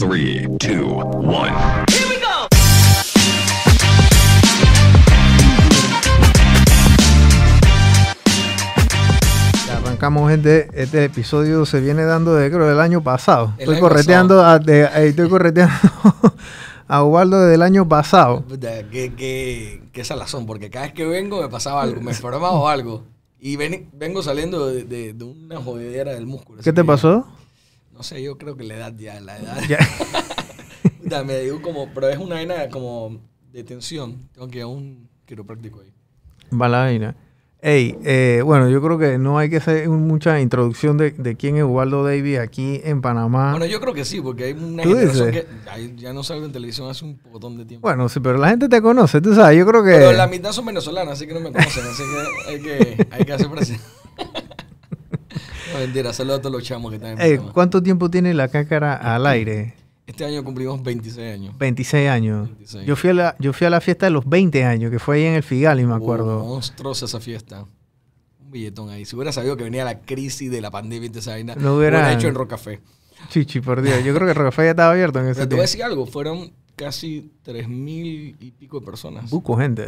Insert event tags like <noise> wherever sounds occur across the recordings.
3, 2, 1. Arrancamos gente, este episodio se viene dando desde creo del año pasado. El estoy, año correteando pasado. A, eh, estoy correteando <laughs> a Ubaldo desde el año pasado. Qué, qué, qué salazón, porque cada vez que vengo me pasaba algo, me enfermaba o algo. Y vengo saliendo de, una jodidera del músculo. ¿Qué te pasó? No sé, yo creo que la edad ya, la edad. Ya. <laughs> ya me digo como, pero es una vaina como de tensión. Tengo que ir a un quiropráctico ahí. Va la vaina. Hey, eh, bueno, yo creo que no hay que hacer mucha introducción de, quién es Waldo Davis aquí en Panamá. Bueno, yo creo que sí, porque hay una ¿Tú dices? ya, no salgo en televisión hace un botón de tiempo. Bueno, sí, pero la gente te conoce, tú sabes, yo creo que... Pero la mitad son venezolanos, así que no me conocen, así que hay que, hay que hacer presión. <laughs> No, mentira, saludos a todos los chamos que están en eh, ¿Cuánto tiempo tiene la cácara al este aire? Este año cumplimos 26 años. 26 años. Yo, fui a la, yo fui a la fiesta de los 20 años, que fue ahí en el Figali, me acuerdo. Oh, monstruosa esa fiesta. Un billetón ahí. Si hubiera sabido que venía la crisis de la pandemia y esa vaina, no hubiera hecho en Rocafé. Chichi, por Dios. Yo creo que Rocafé ya estaba abierto en ese Pero te voy a decir algo. Fueron casi tres mil y pico de personas. Buco, gente.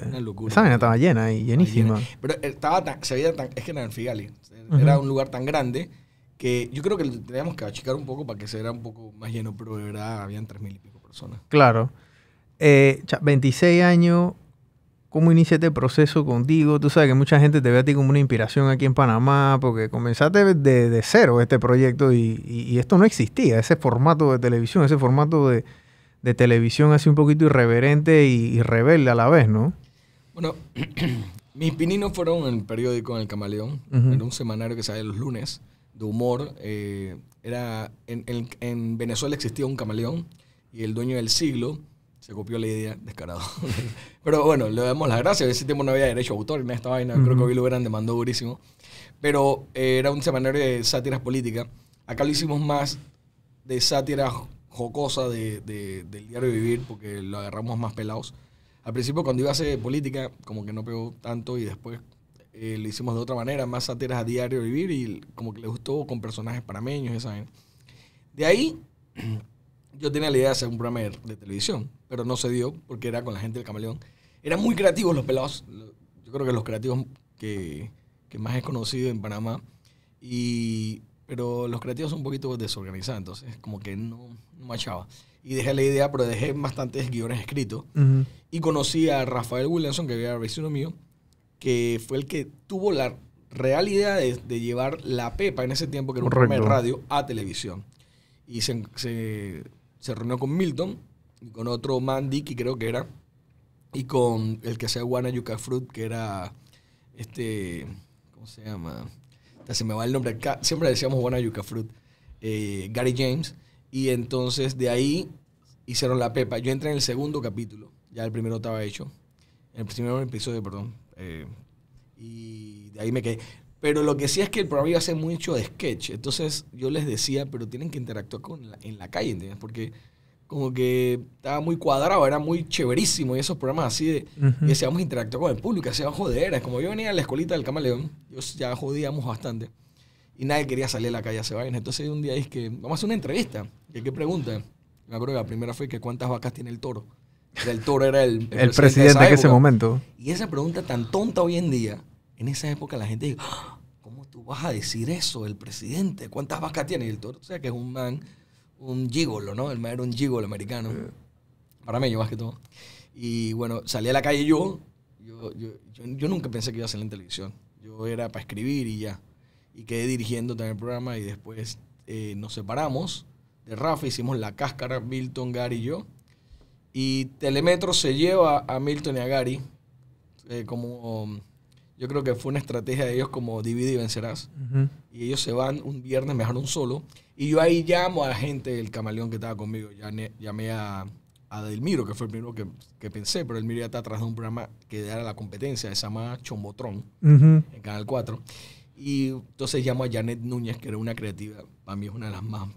estaba llena y llenísima. Pero estaba tan, se veía tan, es que era en Figali, era un lugar tan grande que yo creo que teníamos que achicar un poco para que se vea un poco más lleno, pero de verdad habían tres mil y pico personas. Claro. 26 eh, años, ¿Cómo inicia este proceso contigo? Tú sabes que mucha gente te ve a ti como una inspiración aquí en Panamá, porque comenzaste de, cero este proyecto y, esto no existía, ese formato de televisión, ese formato de, de televisión así un poquito irreverente y, rebelde a la vez, ¿no? Bueno, <clears throat> mis pininos fueron en el periódico en El Camaleón, era un semanario que sale los lunes, de humor. Eh, era en, Venezuela existía un camaleón y el dueño del siglo se copió la idea descarado. <laughs> Pero bueno, le damos las gracias. Ese tiempo no había derecho a autor en esta vaina. Creo que hoy lo hubieran demandado durísimo. Pero eh, era un semanario de sátiras políticas. Acá lo hicimos más de sátiras jocosa de, del diario vivir porque lo agarramos más pelados. Al principio cuando iba a hacer política, como que no pegó tanto y después eh, lo hicimos de otra manera, más sátiras a diario vivir y como que le gustó con personajes panameños, esa De ahí <clears throat> yo tenía la idea de hacer un programa de, televisión, pero no se dio porque era con la gente del camaleón. Eran muy creativos los pelados, yo creo que los creativos que, que más es conocido en Panamá, y, pero los creativos son un poquito desorganizados, entonces como que no, machaba. Y dejé la idea, pero dejé bastantes guiones escritos. Y conocí a Rafael Williamson, que era vecino mío, que fue el que tuvo la realidad de, llevar la Pepa en ese tiempo, que era un programa de radio, a televisión. Y se, se, reunió con Milton, y con otro man, Dicky creo que era, y con el que hacía Guana Yucca Fruit, que era este, ¿cómo se llama? se me va el nombre, siempre decíamos Guana Yucca Fruit, eh, Gary James, y entonces de ahí hicieron la pepa. Yo entré en el segundo capítulo, ya el primero estaba hecho, el primer episodio, perdón. Eh, y de ahí me quedé. Pero lo que sí es que el programa iba a ser mucho de sketch. Entonces yo les decía, pero tienen que interactuar con en la calle, ¿entiendes? Porque como que estaba muy cuadrado, era muy chéverísimo. Y esos programas así de, y decíamos interactuar con el público, hacíamos joderas. Como yo venía a la escuelita del camaleón, yo ya jodíamos bastante. Y nadie quería salir a la calle a hacer vainas. Entonces un día dije, es que vamos a hacer una entrevista. ¿Y qué pregunta? Me acuerdo que la primera fue que cuántas vacas tiene el toro. El toro era el, presidente, en ese momento. Y esa pregunta tan tonta hoy en día, en esa época la gente dijo, ah, ¿cómo tú vas a decir eso, el presidente? ¿Cuántas vacas tiene? el toro, o sea, que es un man, un gigolo, ¿no? El man era un gigolo americano. ...para mí yo más que todo. Y bueno, salí a la calle yo. Yo, yo, nunca pensé que iba a hacer en televisión. Yo era para escribir y ya. Y quedé dirigiendo también el programa y después eh, nos separamos de Rafa, hicimos la cáscara, Milton, Gary y yo. Y Telemetro se lleva a Milton y a Gary. Eh, como yo creo que fue una estrategia de ellos como divide y vencerás. Y ellos se van un viernes, me un solo. Y yo ahí llamo a la gente del camaleón que estaba conmigo. Llamé, a, a, Delmiro, que fue el primero que, pensé, pero Delmiro ya está atrás de un programa que era la competencia, se llama Chombotrón, en Canal 4. Y entonces llamo a Janet Núñez, que era una creativa, para mí es una de las más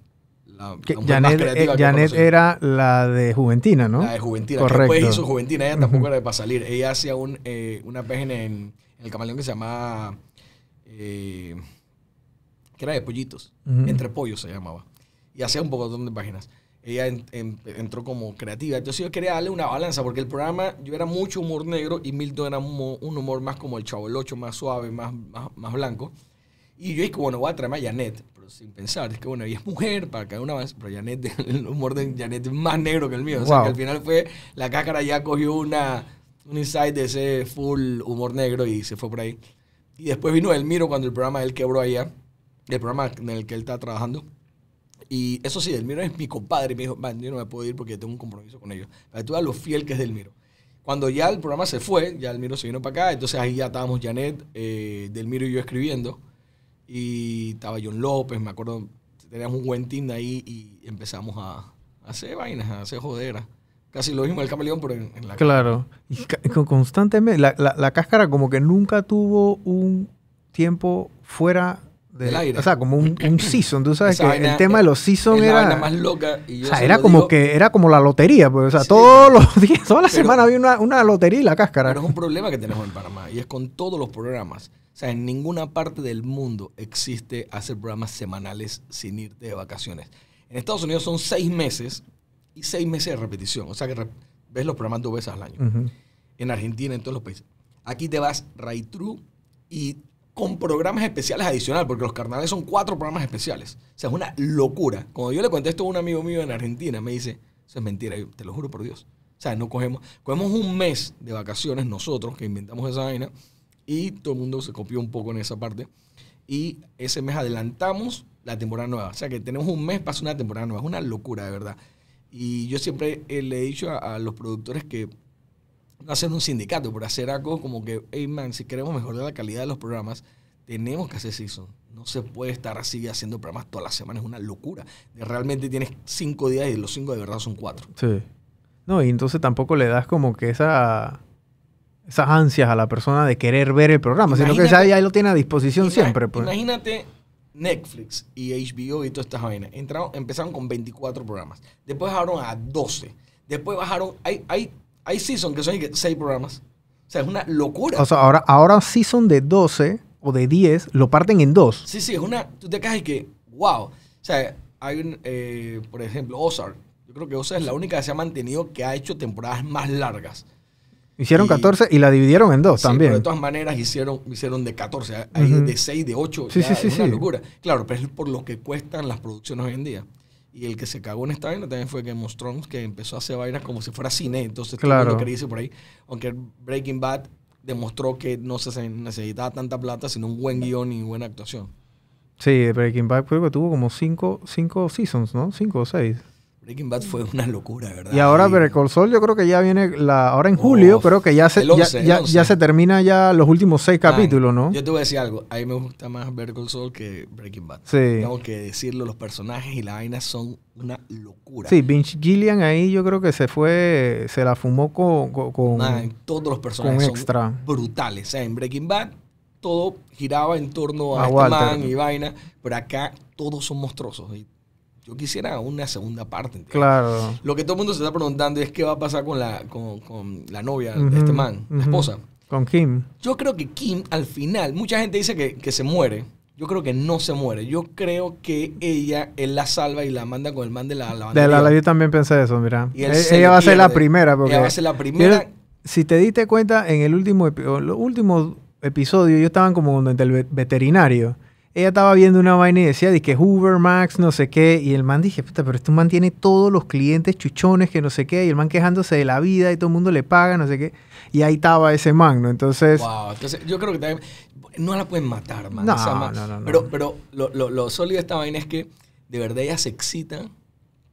Janet, eh, era la de Juventina, ¿no? La de Juventina. Correcto. después hizo Juventina, ella tampoco era de para salir. Ella hacía eh, una página en, el camaleón que se llamaba... Eh, que era de pollitos. Entre pollos se llamaba. Y hacía un poco de páginas. Ella entró como creativa. Entonces yo quería darle una balanza, porque el programa, yo era mucho humor negro y Milton era un, humor más como el chavo más suave, más, más, blanco. Y yo dije, bueno, voy a traerme a Janet sin pensar. Es que bueno, ella es mujer, para cada una más. Pero Janet, <laughs> el humor de Janet es más negro que el mío. O sea, que al final fue. La cácara ya cogió una, un insight de ese full humor negro y se fue por ahí. Y después vino El Miro cuando el programa él quebró allá. ¿ah? El programa en el que él está trabajando. Y eso sí, Delmiro es mi compadre. Y me dijo, yo no me puedo ir porque tengo un compromiso con ellos. Para tú lo fiel que es Delmiro. Cuando ya el programa se fue, ya Miro se vino para acá. Entonces ahí ya estábamos Janet, eh, Delmiro y yo escribiendo. Y estaba John López, me acuerdo, teníamos un buen team de ahí y empezamos a, hacer vainas, a hacer joderas. Casi lo mismo el camaleón, pero en, la Claro. Y constantemente, la, cáscara como que nunca tuvo un tiempo fuera del aire. O sea, como un, un season. Tú sabes que el tema de los season era. La más loca. o sea, era como que era como la lotería. Pues, o sea, todos los <laughs> días, toda la semana había una, una, lotería y la cáscara. Pero es un problema que tenemos en Panamá y es con todos los programas. O sea, en ninguna parte del mundo existe hacer programas semanales sin irte de vacaciones. En Estados Unidos son seis meses y seis meses de repetición. O sea que ves los programas dos veces al año. En Argentina, en todos los países. Aquí te vas right through y con programas especiales adicionales, porque los carnales son cuatro programas especiales. O sea, es una locura. Cuando yo le conté esto a un amigo mío en Argentina, me dice, eso es mentira, te lo juro por Dios. O sea, no cogemos, cogemos un mes de vacaciones nosotros que inventamos esa vaina y todo el mundo se copió un poco en esa parte. Y ese mes adelantamos la temporada nueva. O sea que tenemos un mes para hacer una temporada nueva. Es una locura, de verdad. Y yo siempre eh, le he dicho a, los productores que no hacer un sindicato, pero hacer algo como que, hey man, si queremos mejorar la calidad de los programas, tenemos que hacer season. No se puede estar así haciendo programas todas las semanas, es una locura. Realmente tienes cinco días y los cinco de verdad son cuatro. Sí. No, y entonces tampoco le das como que esa esas ansias a la persona de querer ver el programa, sino que ya, ya, lo tiene a disposición siempre. Pues. Imagínate Netflix y HBO y todas estas vainas. Entraron, empezaron con 24 programas. Después bajaron a 12. Después bajaron. Hay, hay, hay season que son 6 programas. O sea, es una locura. O sea, ahora, ahora season de 12 o de 10 lo parten en dos. Sí, sí, es una. Tú te caes y que, wow. O sea, hay un. Eh, por ejemplo, Ozark. Yo creo que Ozark es la única que se ha mantenido que ha hecho temporadas más largas. Hicieron 14 y la dividieron en dos también. de todas maneras hicieron, hicieron de 14, de 6, de 8, sí, ya, sí, es una locura. Claro, pero es por lo que cuestan las producciones hoy en día. Y el que se cagó en esta vaina también fue que mostró que empezó a hacer vainas como si fuera cine. Entonces, claro. lo que dice por ahí, aunque Breaking Bad demostró que no se necesitaba tanta plata, sino un buen guión y buena actuación. Sí, Breaking Bad creo que tuvo como 5 cinco, seasons, ¿no? 5 o 6. Breaking Bad fue una locura, ¿verdad? Y ahora Better Call yo creo que ya viene, la, ahora en julio, creo que ya se, terminan ya, se termina ya los últimos seis capítulos, ¿no? Yo te voy a decir algo, a mí me gusta más Better Call sol que Breaking Bad. Sí. Tengo que decirlo, los personajes y la vaina son una locura. Sí, Vince Gillian ahí yo creo que se fue, se la fumó con... con, todos los personajes extra. Son brutales. O sea, en Breaking Bad todo giraba en torno a, este man y vaina, pero acá todos son monstruosos y yo quisiera una segunda parte. Claro. Lo que todo el mundo se está preguntando es qué va a pasar con la, con, con la novia de este man, la esposa. Con Kim. Yo creo que Kim, al final, mucha gente dice que, se muere. Yo creo que no se muere. Yo creo que ella, él la salva y la manda con el man de la De la yo también pensé eso, mira. E-, ella va a ser la primera. Porque ella va a ser la primera. si te diste cuenta, en el último, episodio, último estaba ellos estaban como en el veterinario ella estaba viendo una vaina y decía, dije que Uber, Max, no sé qué, y el man dije, puta, pero este man tiene todos los clientes chuchones que no sé qué, y el man quejándose de la vida y todo el mundo le paga, no sé qué, y ahí estaba ese man, ¿no? Entonces... Wow, entonces yo creo que también, no la pueden matar, man. No, no, no, Pero, pero lo, lo, lo sólido de esta vaina es que de verdad ella se excita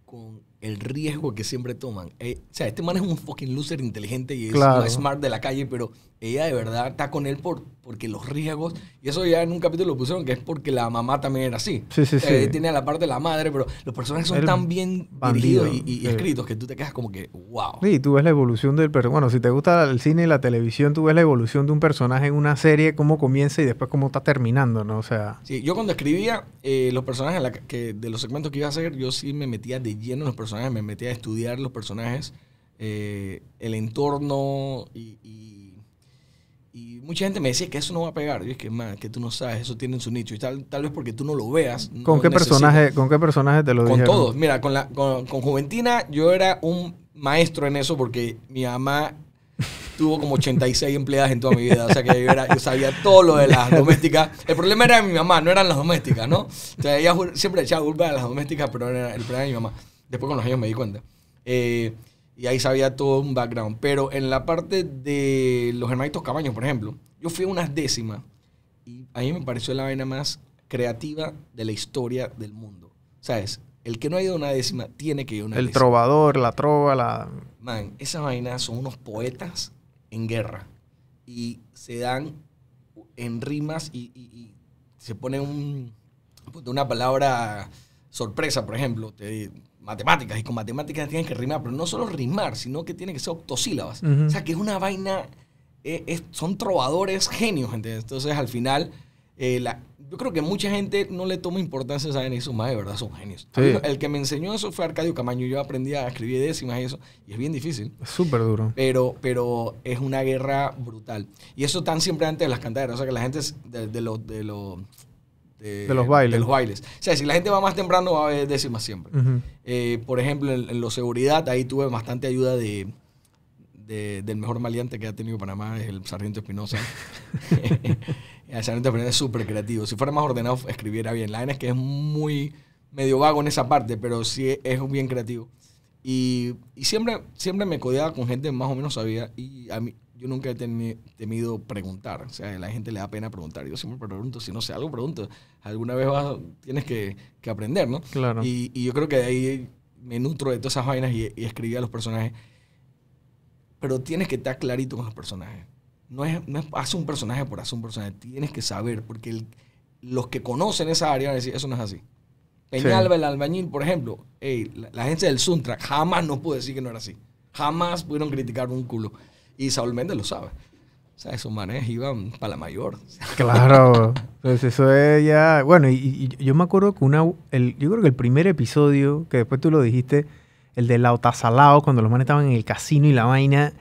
con el riesgo que siempre toman. Eh, o sea, este man es un fucking loser inteligente y es un smart de la calle, pero ella de verdad está con él por, porque los riesgos, y eso ya en un capítulo lo pusieron, que es porque la mamá también era así. Sí, sí, eh, sí. tiene a la parte de la madre, pero los personajes son tan bien y, escritos que tú te quedas como que, wow. Sí, tú ves la evolución del personaje. Bueno, si te gusta el cine y la televisión, tú ves la evolución de un personaje en una serie, cómo comienza y después cómo está terminando, ¿no? O sea... Sí, yo cuando escribía eh, los personajes que, de los segmentos que iba a hacer, yo sí me metía de lleno en los personajes, me metía a estudiar los personajes, eh, el entorno y y mucha gente me decía que eso no va a pegar. Yo es que, man, que tú no sabes, eso tiene su nicho. Y tal, tal vez porque tú no lo veas. ¿Con, qué, personaje, ¿con qué personaje te lo Con todos. Mira, con, la, con, Juventina yo era un maestro en eso porque mi mamá <laughs> tuvo como 86 empleadas en toda mi vida. O sea que yo, sabía todo lo de las domésticas. El problema era mi mamá, no eran las domésticas, ¿no? O sea, ella siempre echaba culpa a las domésticas, pero era el problema de mi mamá. Después con los años me di cuenta. Eh, y ahí sabía todo un background. Pero en la parte de los hermanitos Cabaños, por ejemplo, yo fui a unas décimas y a mí me pareció la vaina más creativa de la historia del mundo. ¿Sabes? El que no ha ido a una décima tiene que ir a una El trovador, la trova, la... Man, esas vainas son unos poetas en guerra y se dan en rimas y, se pone un, pues, una palabra sorpresa, por ejemplo. Te, matemáticas y con matemáticas tienen que rimar, pero no solo rimar, sino que tienen que ser octosílabas. O sea, que es una vaina, eh, son trovadores genios, gente. Entonces, al final, eh, yo creo que mucha gente no le toma importancia, saber Eso más de verdad son genios. el que me enseñó eso fue Arcadio Camaño. Yo aprendí a escribir décimas y eso, y es bien difícil. Es súper duro. Pero, pero es una guerra brutal. Y eso tan siempre antes de las cantaderas, o sea, que la gente de, los... De los este, de, los bailes. O sea, si la gente va más temprano va a haber décimas siempre. Eh, por ejemplo, en, en, lo seguridad, ahí tuve bastante ayuda de, del mejor maleante que ha tenido Panamá, es el Sargento Espinosa. <laughs> <laughs> el Sargento Espinosa es súper creativo. Si fuera más ordenado, escribiera bien. La es que es muy medio vago en esa parte, pero sí es un bien creativo. Y, siempre, siempre me codeaba con gente más o menos sabía. Y a mí, yo nunca he temido preguntar. O sea, a la gente le da pena preguntar. Yo siempre pregunto, si no sé algo, pregunto. Alguna vez vas, tienes que, que, aprender, ¿no? Claro. Y, yo creo que de ahí me nutro de todas esas vainas y, y escribí a los personajes. Pero tienes que estar clarito con los personajes. No es, no es un personaje por hacer un personaje. Tienes que saber, porque los que conocen esa área van a decir, eso no es así. Peñalba, el albañil, por ejemplo, la, gente del Suntrack jamás nos pudo decir que no era así. Jamás pudieron criticar un culo. Y Saúl Méndez lo sabe. O sea, esos manes iban para la mayor. Claro. Entonces pues eso es ya... Bueno, y, yo me acuerdo que una... El, yo creo que el primer episodio, que después tú lo dijiste, el de la salado cuando los manes estaban en el casino y la vaina...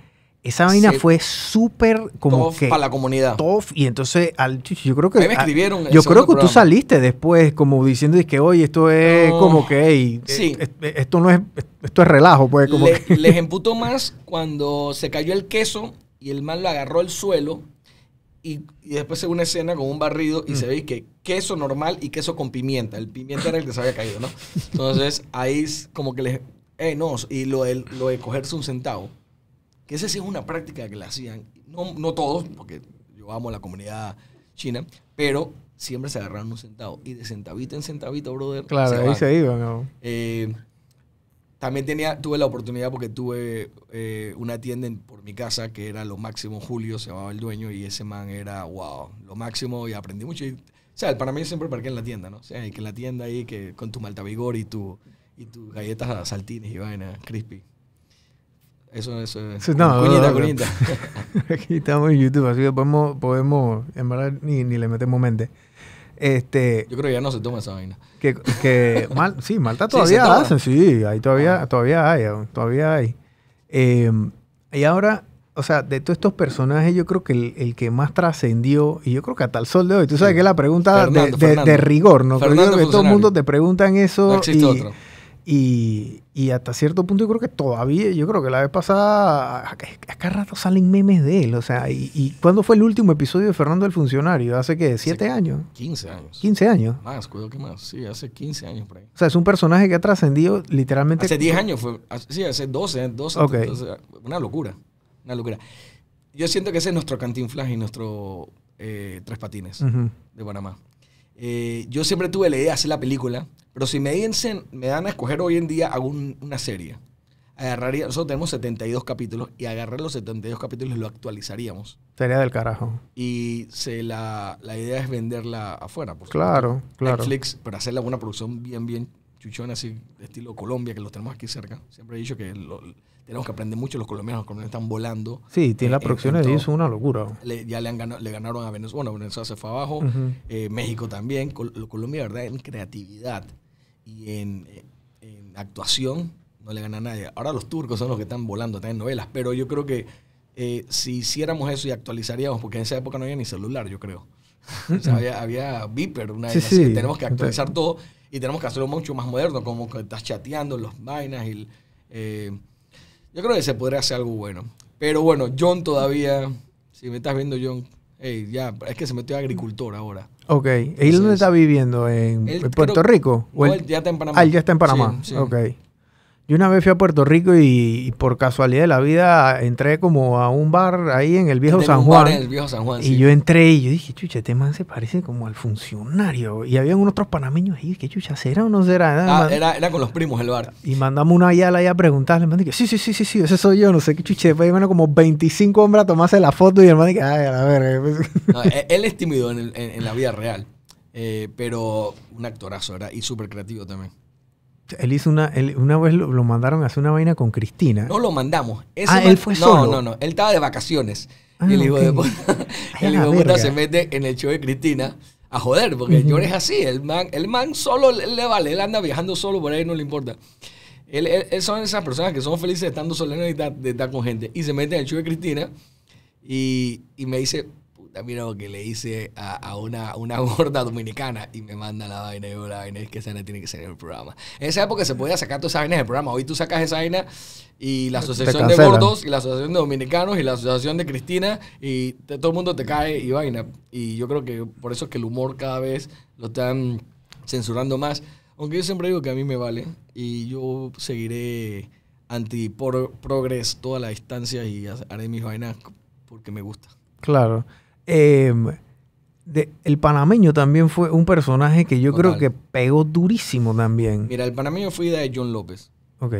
Esa vaina fue súper como que... para la comunidad. Y entonces, al, yo creo que... me escribieron. yo creo que tú saliste después como diciendo que, oye, esto es como que... sí. Eh, eh, esto no es... Esto es relajo, pues. Como Les <laughs> emputó más cuando se cayó el queso y el man lo agarró al suelo y, después se una escena con un barrido y se mm. ve que queso normal y queso con pimienta. El pimienta era el que se había caído, ¿no? Entonces, ahí es como que les... Eh, no. Y lo lo de cogerse un centavo que esa sí es una práctica que la hacían, no, todos, porque yo amo la comunidad china, pero siempre se agarraron un centavo. Y de centavito en centavito, brother. Claro, ahí se iban. ¿no? Eh, también tenía, tuve la oportunidad porque tuve eh, una tienda por mi casa que era lo máximo Julio, se llamaba el dueño, y ese man era, wow, lo máximo y aprendí mucho. o sea, para mí siempre parqué en la tienda, ¿no? O sea, que en la tienda ahí que con tu malta vigor y tu, y tus galletas saltines y vaina, crispy. Eso, eso es. cuñita, <laughs> Aquí estamos en YouTube, así que podemos, en verdad, ni, le metemos mente. Este, Yo creo que ya no se toma esa vaina. <laughs> mal, sí, Malta todavía sí, hacen, sí, ahí todavía, ah. todavía hay, todavía hay. Em, y ahora, o sea, de todos estos personajes, yo creo que el, que más trascendió, y yo creo que hasta el sol de hoy, tú sabes que es la pregunta de, rigor, ¿no? creo que todo el mundo te preguntan eso. y, otro. Y, hasta cierto punto yo creo que todavía, yo creo que la vez pasada, acá rato salen memes de él. O sea, y, y, cuándo fue el último episodio de Fernando el Funcionario? ¿Hace qué? ¿Siete años? 15 años. 15 años. Más, que más. Sí, hace 15 años por ahí. O sea, es un personaje que ha trascendido literalmente. Hace diez años fue. sí, hace 12, 12. una locura. Una locura. Yo siento que ese es nuestro Cantinflas y nuestro eh, Tres Patines de Panamá. Eh, yo siempre tuve la idea de hacer la película, pero si me, dicen, me dan a escoger hoy en día, una serie. Agarraría, nosotros tenemos 72 capítulos y agarrar los 72 capítulos y lo actualizaríamos. Sería del carajo. Y se la, la idea es venderla afuera. Por claro, claro. Netflix, pero hacerla una producción bien, bien chuchona, así, estilo Colombia, que los tenemos aquí cerca. Siempre he dicho que tenemos que aprender mucho los colombianos. Los colombianos están volando. Sí, tiene eh, la las de es una locura. ya le, han ganado, le ganaron a Venezuela. Venezuela se fue abajo. Eh, México también. Colombia, verdad, en creatividad y en, actuación no le gana a nadie. Ahora los turcos son los que están volando, están en novelas. Pero yo creo que eh, si hiciéramos eso y actualizaríamos, porque en esa época no había ni celular, yo creo. <laughs> había, Viper, una vez sí, Tenemos que actualizar todo y tenemos que hacerlo mucho más moderno, como que estás chateando, los vainas y... Yo creo que se podría hacer algo bueno. Pero bueno, John todavía, si me estás viendo, John, hey, ya, es que se metió a agricultor ahora. Ok. ¿Y dónde está viviendo? ¿En Puerto Rico? ¿O ya está en Panamá. Ah, ya está en Panamá. Ok. Yo una vez fui a Puerto Rico y, por casualidad de la vida entré como a un bar ahí en el viejo, San Juan, Y yo entré y yo dije, chucha, este man se parece como al funcionario. Y habían unos otros panameños ahí, qué chucha, ¿será o no será? ah, era, era, con los primos el bar. Y mandamos una yala ahí a preguntarle. El man dije, sí, sí, sí, sí, sí, ese soy yo, no sé qué chucha. Después bueno, como 25 hombres a tomarse la foto y el man dije, ay, a ver. E, él es tímido en, la vida real, eh, pero un actorazo, ¿verdad? Y súper creativo también. Él hizo una, una vez lo, mandaron a hacer una vaina con Cristina. No lo mandamos. ah, él fue solo. No, no, no. Él estaba de vacaciones. Ah, el hijo de puta, <laughs> el hijo de puta se mete en el show de Cristina a joder, porque el es así. El man, el man solo le, vale. Él anda viajando solo por ahí, no le importa. Él, son esas personas que son felices estando solos y de estar con gente. Y se mete en el show de Cristina y, y me dice, mira lo que le hice a, una, una, <laughs> gorda dominicana y me manda la vaina y yo, la vaina es que esa vaina tiene que ser en el programa. En esa época se podía sacar todas esas vainas del programa. Hoy tú sacas esa vaina y la asociación de gordos y la asociación de dominicanos y la asociación de Cristina y todo el mundo te cae y vaina. Y yo creo que por eso es que el humor cada vez lo están censurando más. Aunque yo siempre digo que a mí me vale y yo seguiré anti-progress toda la distancia y haré mis vainas porque me gusta. Claro. Em, el panameño también fue un personaje que yo creo que pegó durísimo también. Mira, el panameño fue de John López. Ok.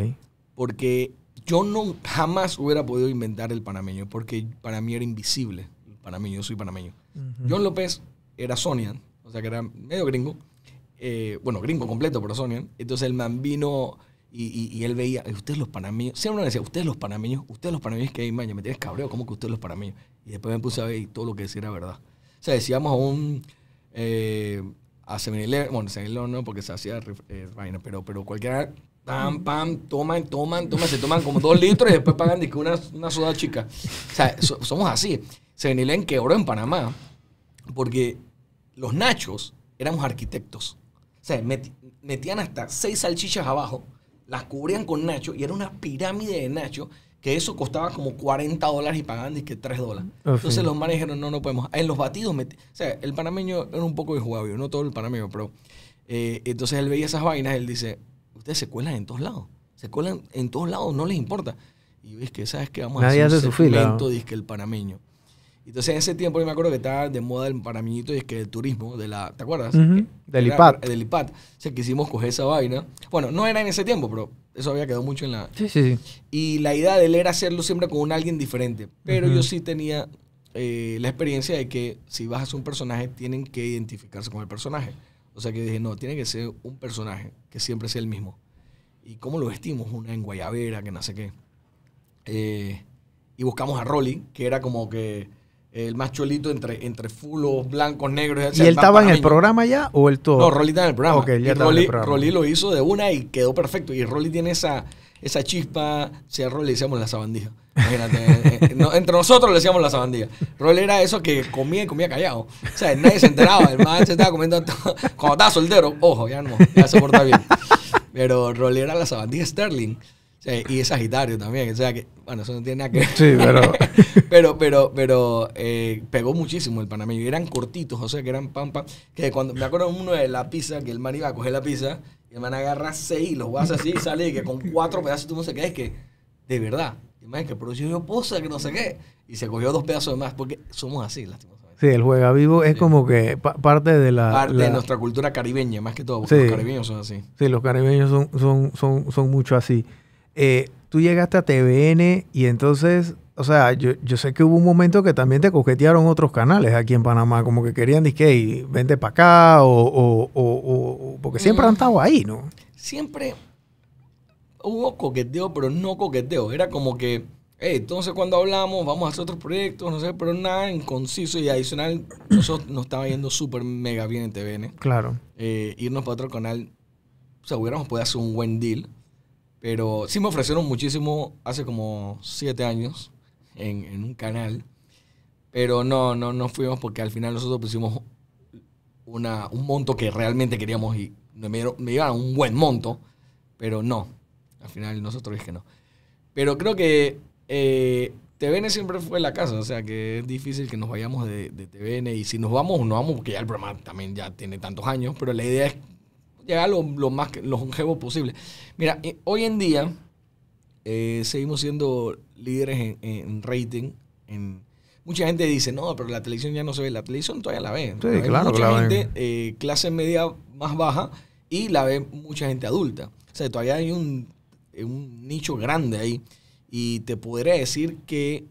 Porque yo no jamás hubiera podido inventar el panameño, porque para mí era invisible el panameño, yo soy panameño. John López era Sonia o sea que era medio gringo, eh, bueno, gringo completo, pero Sonia Entonces el man vino y, él veía, ustedes los panameños, siempre me decía, ustedes los panameños, ustedes los panameños que hay maña, me tienes cabreo, ¿cómo que ustedes los panameños? Y después me puse a ver y todo lo que decía era verdad. O sea, decíamos a un, eh, a bueno, 7 no, porque se hacía eh, pero, pero cualquiera, pam, pam, toman, toman, toman, se toman como dos litros y después pagan de que una, una soda chica. O sea, somos así. que quebró en Panamá porque los nachos éramos arquitectos. O sea, metían hasta seis salchichas abajo las cubrían con Nacho y era una pirámide de Nacho que eso costaba como 40 dólares y pagaban que 3 dólares. Ah, entonces los manes dijeron, no, no podemos. En los batidos, o sea, el panameño era un poco de jugabio, no todo el panameño, pero eh, entonces él veía esas vainas, él dice, ustedes se cuelan en todos lados, se cuelan en todos lados, no les importa. Y ves que, ¿sabes que Vamos a hacer un hace segmento, Dice, el panameño. Entonces en ese tiempo yo me acuerdo que estaba de moda el, paramiñito y es que el turismo de la, ¿te acuerdas? Del Ipad IPAT. Del IPAT. O sea, quisimos coger esa vaina. Bueno, no era en ese tiempo, pero eso había quedado mucho en la... Sí, sí, sí. Y la idea de él era hacerlo siempre con un alguien diferente. Pero yo sí tenía eh, la experiencia de que si vas a hacer un personaje, tienen que identificarse con el personaje. O sea que dije, no, tiene que ser un personaje que siempre sea el mismo. ¿Y cómo lo vestimos? Una en guayabera, que no sé qué. Eh, y buscamos a Rolly, que era como que el más cholito entre, entre fulos, blancos, negros. Etc. ¿Y él estaba en el programa ya o él todo? No, Rolly estaba en el programa. Rolly, lo hizo de una y quedó perfecto. Y Rolly tiene esa, esa chispa, si a Rolly le decíamos la sabandija. Imagínate, eh, eh, entre nosotros le decíamos la sabandija. Rolly era eso que comía y comía callado. O sea, nadie se enteraba. El man se estaba comiendo cuando estaba soltero. Ojo, ya no, ya se porta bien. Pero Rolly era la sabandija Sterling. Sí, y es Sagitario también. O sea que, bueno, eso no tiene nada que <laughs> ver. Sí, <laughs> pero. pero, pero, eh, pegó muchísimo el panameño. eran cortitos, o sea que eran pam, Que cuando me acuerdo uno de la pizza, que el man iba a coger la pizza, y el man agarra seis y los vas así, y sale y que con cuatro pedazos tú no sé qué, es que, de verdad, imagínate que produjo yo posa, que no sé qué. Y se cogió dos pedazos de más, porque somos así, lastimosamente. Sí, el juega vivo es como que parte de la... Parte de nuestra cultura caribeña, más que todo, porque los caribeños son así. Sí, los caribeños son, son, son mucho así. Eh, tú llegaste a TVN y entonces, o sea, yo, sé que hubo un momento que también te coquetearon otros canales aquí en Panamá, como que querían, disque, vente para acá, o, porque mm. siempre han estado ahí, ¿no? Siempre hubo coqueteo, pero no coqueteo. Era como que, hey, entonces cuando hablamos, vamos a hacer otros proyectos, no sé, pero nada inconciso y adicional, <clears throat> nosotros nos estaba yendo súper mega bien en TVN. Claro. Eh, irnos para otro canal, o sea, hubiéramos podido hacer un buen deal. Pero sí me ofrecieron muchísimo hace como siete años en, en un canal. Pero no, no, no fuimos porque al final nosotros pusimos una, un monto que realmente queríamos y me, me llevaron un buen monto, pero no. Al final nosotros es que no. Pero creo que eh, TVN siempre fue la casa, o sea que es difícil que nos vayamos de, de, TVN y si nos vamos, no vamos porque ya el programa también ya tiene tantos años, pero la idea es llegar lo, lo más longevo posible. Mira, eh, hoy en día eh, seguimos siendo líderes en, rating. En, mucha gente dice, no, pero la televisión ya no se ve. La televisión todavía la ve. Sí, gente, eh, clase media más baja, y la ve mucha gente adulta. O sea, todavía hay un, nicho grande ahí. Y te podría decir que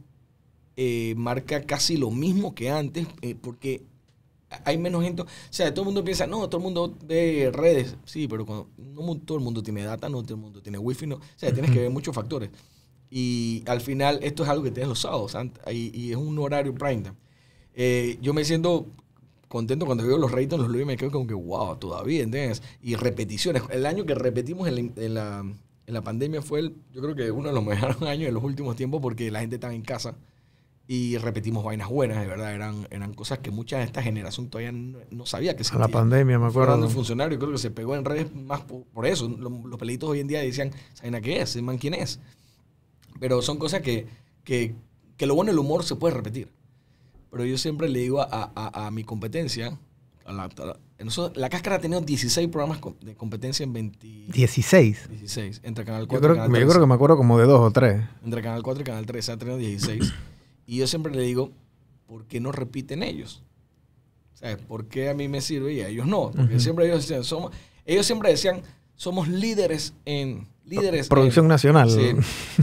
marca casi lo mismo que antes, porque hay menos gente. O sea, todo el mundo piensa, no, todo el mundo ve redes. Sí, pero cuando, no todo el mundo tiene data, no todo el mundo tiene wifi. No. O sea, tienes que ver muchos factores. Y al final, esto es algo que tienes los sábados y, y es un horario prime eh, yo me siento contento cuando veo los ratings, los lunes me quedo como que, wow, todavía, ¿entiendes? Y repeticiones. El año que repetimos en la, en la, en la pandemia fue, el, yo creo que uno de los mejores <laughs> años de los últimos tiempos porque la gente estaba en casa y repetimos vainas buenas, de verdad, eran, eran cosas que mucha de esta generación todavía no, sabía que hacían. A la pandemia, me acuerdo. cuando el funcionario, creo que se pegó en redes más por, eso. Los, pelitos hoy en día decían, ¿saben a qué es? ¿Saben quién es? Pero son cosas que, que, que lo bueno el humor se puede repetir. Pero yo siempre le digo a, a, mi competencia, la, la, Cáscara ha tenido 16 programas de competencia en 20... 16. 16, entre Canal 4 y Canal 3. Yo creo que me acuerdo como de dos o tres. Entre Canal 4 y Canal 3 ha tenido 16. Y yo siempre le digo, ¿por qué no repiten ellos? O ¿por qué a mí me sirve y a ellos no? Porque siempre ellos decían, somos, ellos siempre decían, somos líderes en... Líderes Producción nacional.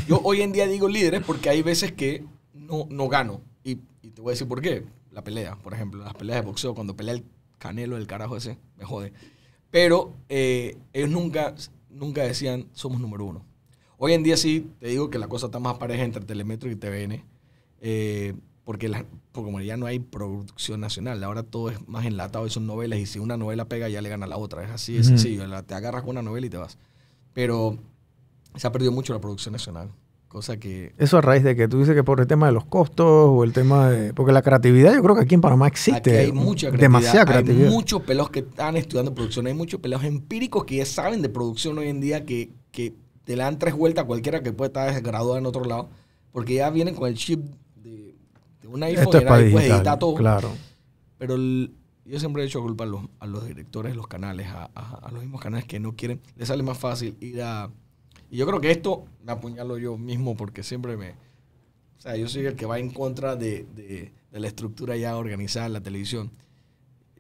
Yo hoy en día digo líderes porque hay veces que no, no gano. Y, te voy a decir por qué. La pelea, por ejemplo, las peleas de boxeo, cuando pelea el canelo, el carajo ese, me jode. Pero eh, ellos nunca, nunca decían, somos número uno. Hoy en día sí, te digo que la cosa está más pareja entre Telemetro y TVN eh, porque, la, como ya no hay producción nacional, ahora todo es más enlatado y son novelas, y si una novela pega ya le gana a la otra, es así, es sencillo, te agarras con una novela y te vas. Pero se ha perdido mucho la producción nacional, cosa que... Eso a raíz de que tú dices que por el tema de los costos o el tema de... Porque la creatividad yo creo que aquí en Panamá existe. hay mucha creatividad. Hay muchos pelos que están estudiando producción, hay muchos pelos empíricos que ya saben de producción hoy en día que, que te le dan tres vueltas a cualquiera que pueda estar graduado en otro lado, porque ya vienen con el chip un iPhone pues, Esto todo. Claro. Pero yo siempre he hecho culpa a los, a los directores de los canales, a, a, los mismos canales que no quieren, les sale más fácil ir a... Y yo creo que esto me apuñalo yo mismo porque siempre me... O sea, yo soy el que va en contra de, de, de la estructura ya organizada en la televisión.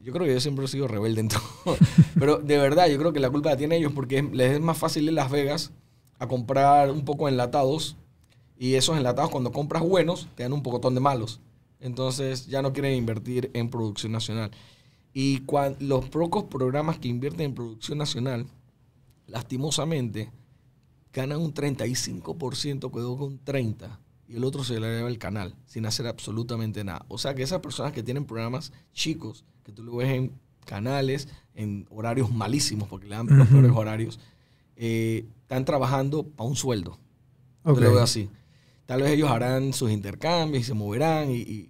Yo creo que yo siempre he sido rebelde en <laughs> todo. Pero de verdad, yo creo que la culpa la tienen ellos porque les es más fácil ir a Las Vegas a comprar un poco enlatados y esos enlatados, cuando compras buenos, te dan un pocotón de malos. Entonces ya no quieren invertir en producción nacional. Y los pocos programas que invierten en producción nacional, lastimosamente, ganan un 35%, quedó con 30%, y el otro se le lleva el canal, sin hacer absolutamente nada. O sea que esas personas que tienen programas chicos, que tú lo ves en canales, en horarios malísimos, porque le dan los peores horarios, eh, están trabajando para un sueldo. así. Tal vez ellos harán sus intercambios y se moverán, y,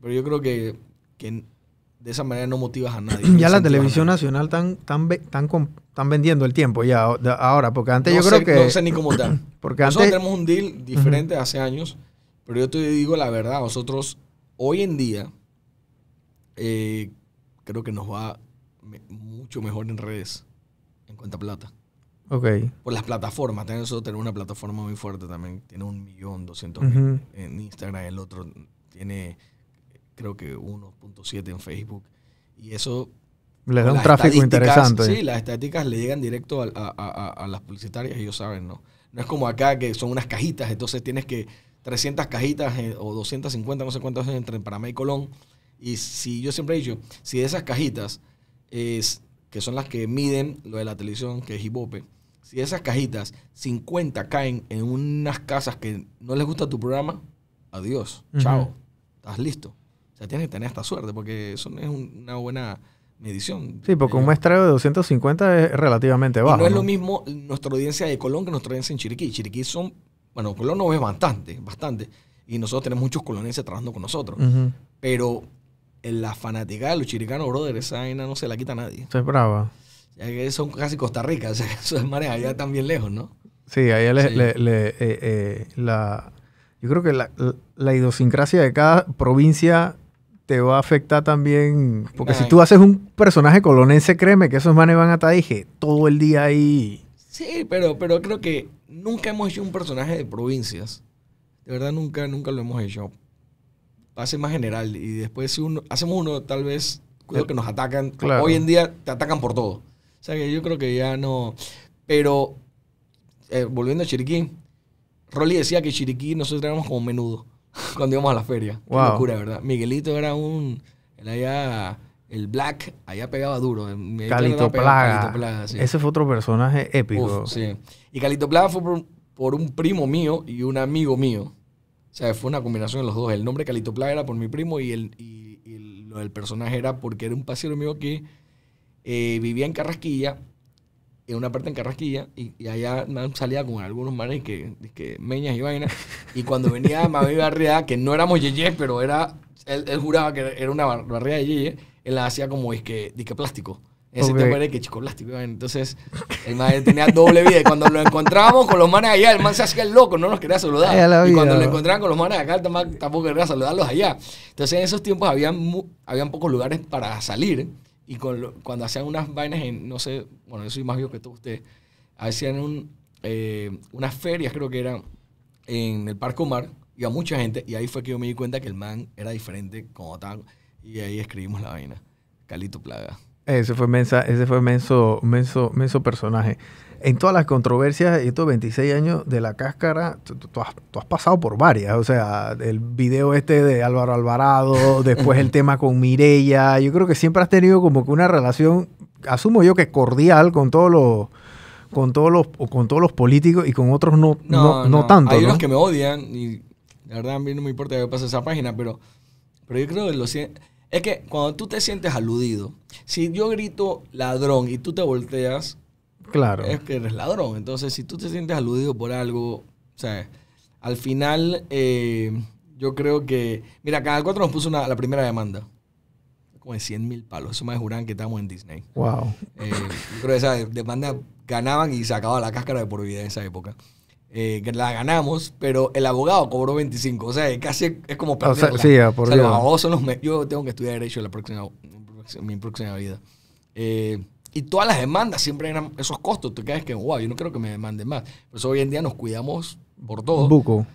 pero yo creo que, de esa manera no motivas a nadie. <clears throat> ya la televisión nacional están tan, tan, vendiendo el tiempo ya ahora, porque antes yo creo que... No sé ni cómo está. <clears throat> porque nosotros tenemos un deal diferente hace años, pero yo te digo la verdad, nosotros hoy en día eh, creo que nos va mucho mejor en redes en cuenta plata. Por las plataformas. Tiene eso tenemos una plataforma muy fuerte también. Tiene un millón doscientos mil en Instagram. El otro tiene, creo que 1.7 en Facebook. Y eso... Le da un tráfico interesante. Sí, las estéticas le llegan directo a, las publicitarias, y ellos saben, ¿no? No es como acá que son unas cajitas, entonces tienes que 300 cajitas eh, o 250, no sé cuántas entre Panamá y Colón. Y si yo siempre he dicho, si esas cajitas, es, que son las que miden lo de la televisión, que es Ibope, si esas cajitas, 50 caen en unas casas que no les gusta tu programa, adiós, chao, estás listo. O sea, tienes que tener esta suerte porque eso no es una buena medición. Sí, porque un muestreo de 250 es relativamente bajo. Y no es lo mismo nuestra audiencia de Colón que nuestra audiencia en Chiriquí. Chiriquí son, bueno, Colón no ve bastante, bastante. Y nosotros tenemos muchos colonenses trabajando con nosotros. Pero en eh, la fanaticada de los chiricanos, brother, esa vaina no se la quita nadie. soy es brava. Eh, son casi Costa Rica, esos mares allá están bien lejos, ¿no? Sí, allá le, eh, eh, la, yo creo que la, idiosincrasia de cada provincia te va a afectar también, porque si tú haces un personaje colonense, créeme que esos manes van a estar, todo el día ahí. Sí, pero, pero creo que nunca hemos hecho un personaje de provincias. De verdad, nunca, nunca lo hemos hecho. Hace más general. Y después, si uno, hacemos uno, tal vez, cuidado que nos atacan. Hoy en día te atacan por todo. O sea que yo creo que ya no. Pero, eh, volviendo a Chiriquí, Rolly decía que Chiriquí nosotros éramos como menudo <laughs> cuando íbamos a la feria. Wow. locura, ¿verdad? Miguelito era un. Él allá. El Black allá pegaba duro. Eh, Calito Plaga. Calito Plaga sí. Ese fue otro personaje épico. sí. Y Calito Plaga fue por, un primo mío y un amigo mío. O sea, fue una combinación de los dos. El nombre Calito Plaga era por mi primo y, el, y, lo del personaje era porque era un pasero mío que eh, vivía en Carrasquilla, en una parte en Carrasquilla, y, allá salía con algunos manes que, que meñas y vainas. Y cuando venía <laughs> mami Barriada, que no éramos Yeye, pero era, él, juraba que era una barriada de Yeye, él la hacía como disque, disque plástico. Ese tipo de que chico plástico. Entonces, el man tenía doble vida. Y cuando lo encontrábamos con los manes allá, el man se hacía el loco, no nos quería saludar. y cuando lo encontraban con los manes acá, tampoco quería saludarlos allá. Entonces, en esos tiempos habían, habían pocos lugares para salir. Y cuando hacían unas vainas en, no sé, bueno, yo soy más viejo que tú ustedes, hacían eh, unas ferias, creo que eran, en el Parque Omar, iba mucha gente, y ahí fue que yo me di cuenta que el man era diferente como tal, y ahí escribimos la vaina. Calito Plaga. Ese fue mensa, ese fue menso, menso, menso personaje en todas las controversias, estos 26 años de la cáscara, tú, has, pasado por varias. O sea, el video este de Álvaro Alvarado, <laughs> después el tema con Mirella. Yo creo que siempre has tenido como que una relación, asumo yo que cordial con todos los con todos los con todos los políticos y con otros no no, no, tanto hay unos que me odian y la verdad a mí no me importa que pase esa página pero pero yo creo que lo siento. es que cuando tú te sientes aludido si yo grito ladrón y tú te volteas claro. es que eres ladrón. Entonces, si tú te sientes aludido por algo, o sea, al final eh, yo creo que... Mira, cada cuatro nos puso la primera demanda. Como de 100 mil palos. Eso me juran que estamos en Disney. Wow. Eh, yo creo que esa demanda ganaban y se la cáscara de por vida en esa época. Eh, la ganamos, pero el abogado cobró 25. O sea, casi es como o sí, por Yo tengo que estudiar Derecho en la próxima, mi próxima vida. Eh, y todas las demandas siempre eran esos costos. Tú crees que, wow, yo no creo que me demanden más. Por eso hoy en día nos cuidamos por todo. Buco.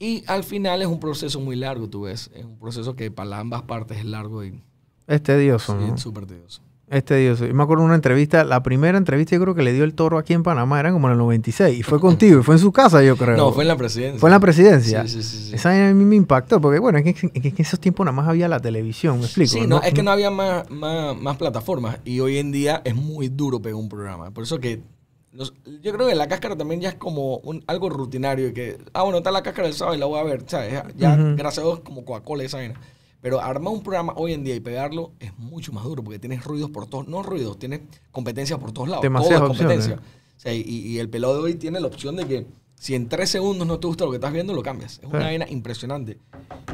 Y al final es un proceso muy largo, tú ves. Es un proceso que para ambas partes es largo y... Es tedioso, sí, súper tedioso. Este Dios. Yo me acuerdo de una entrevista, la primera entrevista yo creo que le dio el toro aquí en Panamá, era como en el 96, y fue <laughs> contigo, y fue en su casa, yo creo. No, fue en la presidencia. Fue en la presidencia. Sí, sí, sí. Esa a mí me impactó, porque bueno, en esos tiempos nada más había la televisión, ¿me explico? Sí, no, es que no había más, más, plataformas, y hoy en día es muy duro pegar un programa. Por eso que yo creo que la cáscara también ya es como un, algo rutinario, que, ah, bueno, está la cáscara del sábado y la voy a ver, ¿sabes? Ya, gracias a Dios, como Coca-Cola esa vaina. Pero armar un programa hoy en día y pegarlo es mucho más duro porque tienes ruidos por todos, no ruidos, tienes competencias por todos lados. Demasiadas competencias. competencia. ¿eh? y, el pelo de hoy tiene la opción de que si en tres segundos no te gusta lo que estás viendo, lo cambias. Es una vaina impresionante.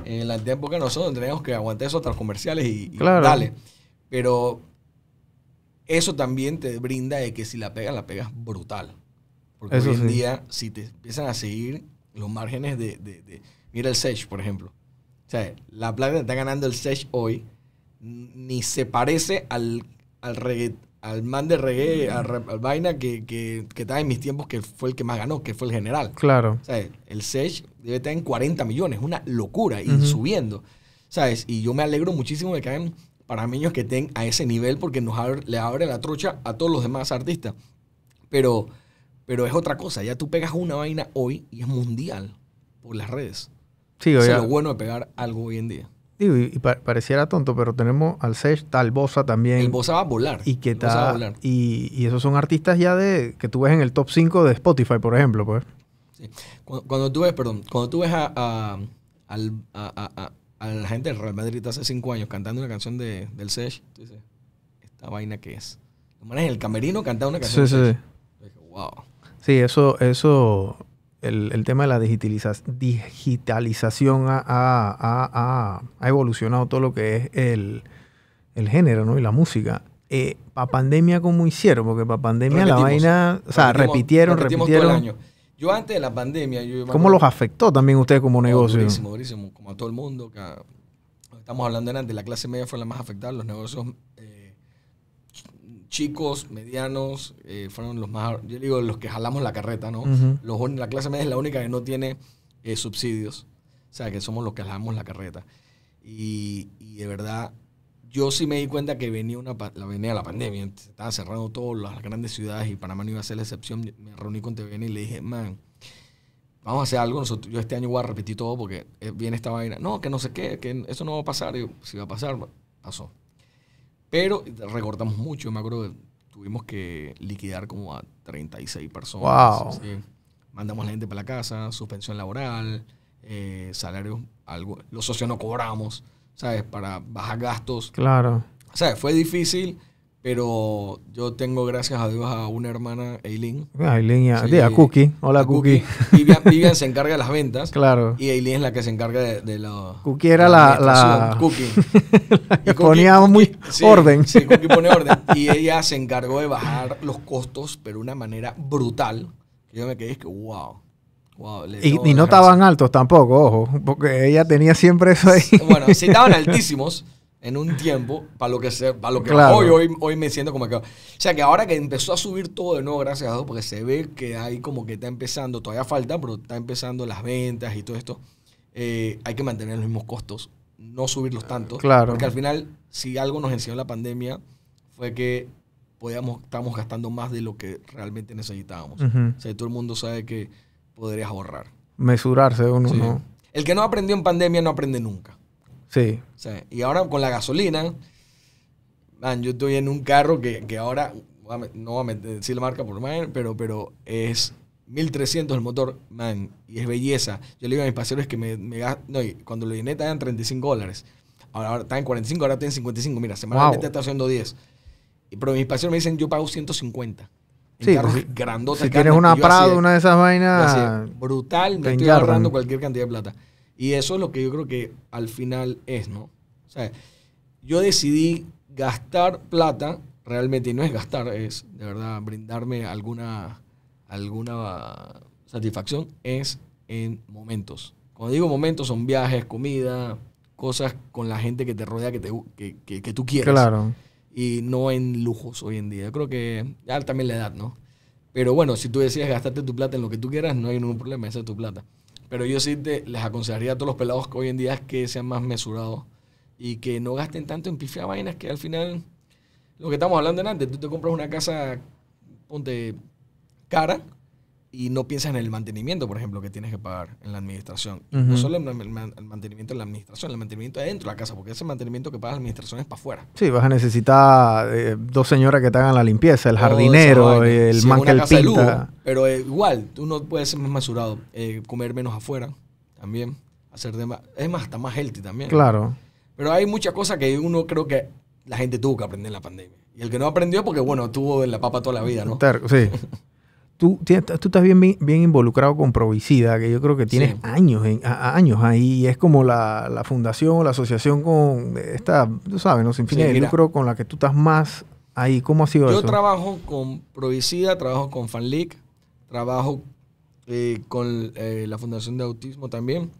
En la época nosotros teníamos que aguantar hasta tras comerciales y, dale. Pero eso también te brinda de que si la pegas, la pegas brutal. Porque hoy en día, si te empiezan a seguir los márgenes de, de, Mira el Sage, por ejemplo. O sea, la plata está ganando el Sesh hoy, ni se parece al, al al man de reggae, al, vaina que, que, estaba en mis tiempos, que fue el que más ganó, que fue el general. Claro. O sea, el Sesh debe estar 40 millones, una locura, y subiendo. ¿Sabes? Y yo me alegro muchísimo de que hayan parameños que estén a ese nivel porque nos le abre la trocha a todos los demás artistas. Pero, pero es otra cosa, ya tú pegas una vaina hoy y es mundial por las redes. Sí, bueno pegar algo hoy en día. y, pareciera tonto, pero tenemos al Sech, tal Bosa también. El Bosa va a volar. Y que Y, esos son artistas ya de que tú ves en el top 5 de Spotify, por ejemplo, pues. Cuando, tú ves, perdón, cuando tú ves a, la gente del Real Madrid hace 5 años cantando una canción del Sech, tú dices, ¿esta vaina que es? lo manes el camerino cantando una canción. Sí, sí. Wow. Sí, eso, eso, el, el, tema de la digitalización ha, evolucionado todo lo que es el, el género ¿no? y la música. Eh, ¿Para pandemia cómo hicieron? Porque para pandemia la vaina, o sea, repitieron, repitieron. Yo antes de la pandemia... Yo ¿Cómo los afectó también ustedes como negocio? Como a todo el mundo. Que, estamos hablando antes, la clase media fue la más afectada. Los negocios eh, chicos, medianos, eh, fueron los más, yo digo, los que jalamos la carreta, ¿no? la clase media es la única que no tiene eh, subsidios, o sea, que somos los que jalamos la carreta. Y, de verdad, yo sí me di cuenta que venía, una, la, la pandemia, se estaban cerrando todas las grandes ciudades y Panamá no iba a ser la excepción. Me reuní con TVN y le dije, man, vamos a hacer algo. yo este año voy a repetir todo porque eh, viene esta vaina. No, que no sé qué, que eso no va a pasar. yo, si va a pasar, pasó. Pero recortamos mucho, me acuerdo, tuvimos que liquidar como a 36 personas. Wow. Mandamos la gente para la casa, suspensión laboral, eh, salarios, algo, los socios no cobramos, ¿sabes? Para bajar gastos. Claro. O sea, fue difícil, pero yo tengo, gracias a Dios, a una hermana, Eileen. Eileen y a, Cookie. Hola, Cookie. <laughs> Vivian, se encarga de las ventas. Claro. Y Eileen es la que se encarga de, la. Cookie era la. <laughs> Cookie. ponía muy orden. Sí, Cookie pone orden. <laughs> Y ella se encargó de bajar los costos, pero de una manera brutal. Yo me quedé, es que, wow. Wow, y, no estaban altos tampoco, ojo, porque ella tenía siempre eso ahí. Bueno, sí estaban altísimos, en un tiempo, para lo que, se, para lo que hoy, hoy, me siento como que... O sea, que ahora que empezó a subir todo de nuevo, gracias a Dios, porque se ve que hay como que está empezando, todavía falta, pero está empezando las ventas y todo esto, eh, hay que mantener los mismos costos, no subirlos tanto. Claro. Porque al final, si algo nos enseñó la pandemia, fue que podíamos, estamos gastando más de lo que realmente necesitábamos. O sea, todo el mundo sabe que podrías ahorrar. Mesurarse uno, El que no aprendió en pandemia no aprende nunca. Sí. y ahora con la gasolina, man, yo estoy en un carro que, ahora, no voy a decir la marca por más, pero, pero es 1300 el motor, man, y es belleza. Yo le digo a mis pasajeros que me, me cuando lo llené estaban 35 dólares. Ahora, ahora están en 45, ahora están en 55. Mira, semanalmente te está haciendo 10. Pero mis pasajeros me dicen, yo pago 150. sí, pues Si tienes una Prado, una de esas vainas. Brutal, me estoy ahorrando cualquier cantidad de plata. Y eso es lo que yo creo que al final es, ¿no? O sea, yo decidí gastar plata, realmente, no es gastar, es de verdad brindarme alguna, alguna satisfacción, es en momentos. Cuando digo momentos, son viajes, comida, cosas con la gente que te rodea, que, te, que, tú quieres. Claro. Y no en lujos hoy en día. Yo creo que ya también la edad, ¿no? Pero bueno, si tú decías gastarte tu plata en lo que tú quieras, no hay ningún problema, esa es tu plata. Pero yo sí te, les aconsejaría a todos los pelados que hoy en día que sean más mesurados y que no gasten tanto en pifia vainas que al final, lo que estamos hablando en antes, tú te compras una casa, ponte cara, y no piensas en el mantenimiento, por ejemplo, que tienes que pagar en la administración. No solo el, el, mantenimiento en la administración, el mantenimiento adentro de la casa, porque ese mantenimiento que pagas la administración es para afuera. Sí, vas a necesitar eh, dos señoras que te hagan la limpieza, el oh, jardinero, el man que pero eh, igual, tú no puedes ser más mesurado. Eh, comer menos afuera también. hacer de Es más, está más healthy también. Claro. Pero hay muchas cosas que uno creo que la gente tuvo que aprender en la pandemia. Y el que no aprendió, porque bueno, tuvo en la papa toda la vida, ¿no? Sí. <laughs> tú, tú estás bien, bien involucrado con Provisida, que yo creo que tienes años, en, años ahí. Es como la, fundación la asociación con esta, tú sabes, ¿no? Sin fines con la que tú estás más ahí. ¿Cómo ha sido eso? Yo trabajo con Provisida, trabajo con Fanlic, trabajo eh, con eh, la Fundación de Autismo también.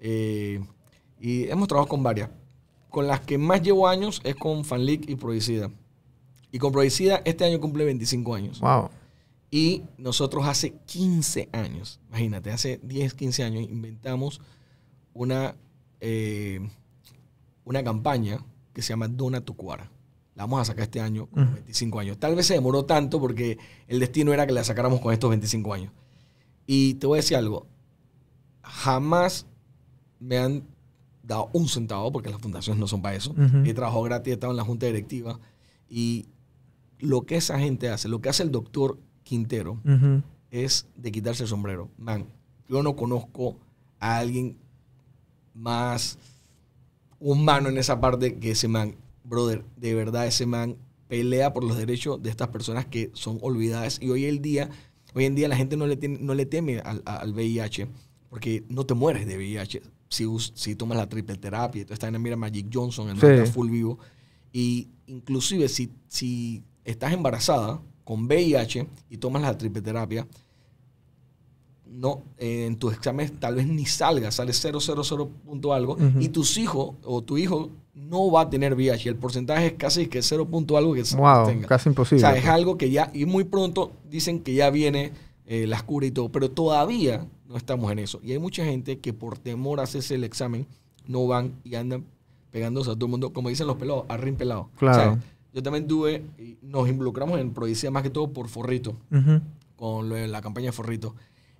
Eh, y hemos trabajado con varias. Con las que más llevo años es con Fanlic y Provisida. Y con Provisida este año cumple 25 años. ¡Wow! Y nosotros hace 15 años, imagínate, hace 10, 15 años inventamos una, eh, una campaña que se llama Dona tu Cuara. La vamos a sacar este año con 25 años. Tal vez se demoró tanto porque el destino era que la sacáramos con estos 25 años. Y te voy a decir algo. Jamás me han dado un centavo porque las fundaciones no son para eso. He trabajado gratis, he estado en la junta directiva. Y lo que esa gente hace, lo que hace el doctor Quintero es de quitarse el sombrero. Man, yo no conozco a alguien más humano en esa parte que ese man. Brother, de verdad ese man pelea por los derechos de estas personas que son olvidadas. Y hoy, el día, hoy en día la gente no le, tiene, no le teme al, VIH porque no te mueres de VIH si, si tomas la triple terapia. en la mira Magic Johnson, el sí. full vivo. Y inclusive si, si estás embarazada, con VIH y tomas la tripeterapia, no, eh, en tus exámenes tal vez ni salga, sale 000 punto algo, y tus hijos o tu hijo no va a tener VIH. El porcentaje es casi que 0 punto algo que wow, casi imposible. O sea, es pues. algo que ya, y muy pronto dicen que ya viene eh, la cura y todo, pero todavía no estamos en eso. Y hay mucha gente que por temor a hacerse el examen no van y andan pegándose a todo el mundo, como dicen los pelados, rim pelado. Claro yo también tuve, nos involucramos en Prodicea más que todo por Forrito, con la campaña de Forrito.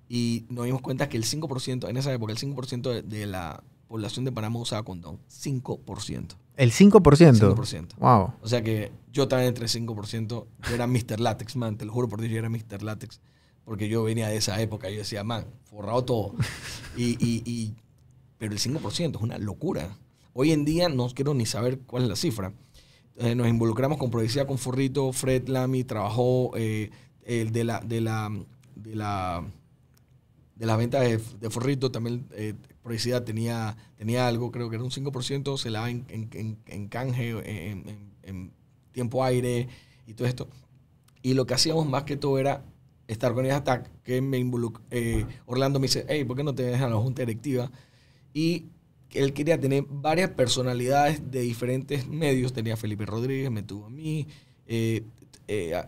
Y nos dimos cuenta que el 5%, en esa época, el 5% de, la población de Panamá usaba condón. 5%. ¿El 5%? 5%. Wow. O sea que yo también entre 5%, yo era Mr. Latex, man, te lo juro por Dios, yo era Mr. Latex. Porque yo venía de esa época, yo decía, man, forrado todo. <laughs> y, y, y, pero el 5% es una locura. Hoy en día no quiero ni saber cuál es la cifra eh, nos involucramos con Policía con Forrito, Fred Lamy trabajó eh, el de la, de la, de la de las ventas de, Forrito también eh, tenía, tenía algo, creo que era un 5%, se la en, en, en, canje, en, tiempo aire y todo esto. Y lo que hacíamos más que todo era estar con ellos hasta que me eh, Orlando me dice, hey, ¿por qué no te dejan la junta directiva? Y él quería tener varias personalidades de diferentes medios. Tenía Felipe Rodríguez, me tuvo a mí. Eh, eh,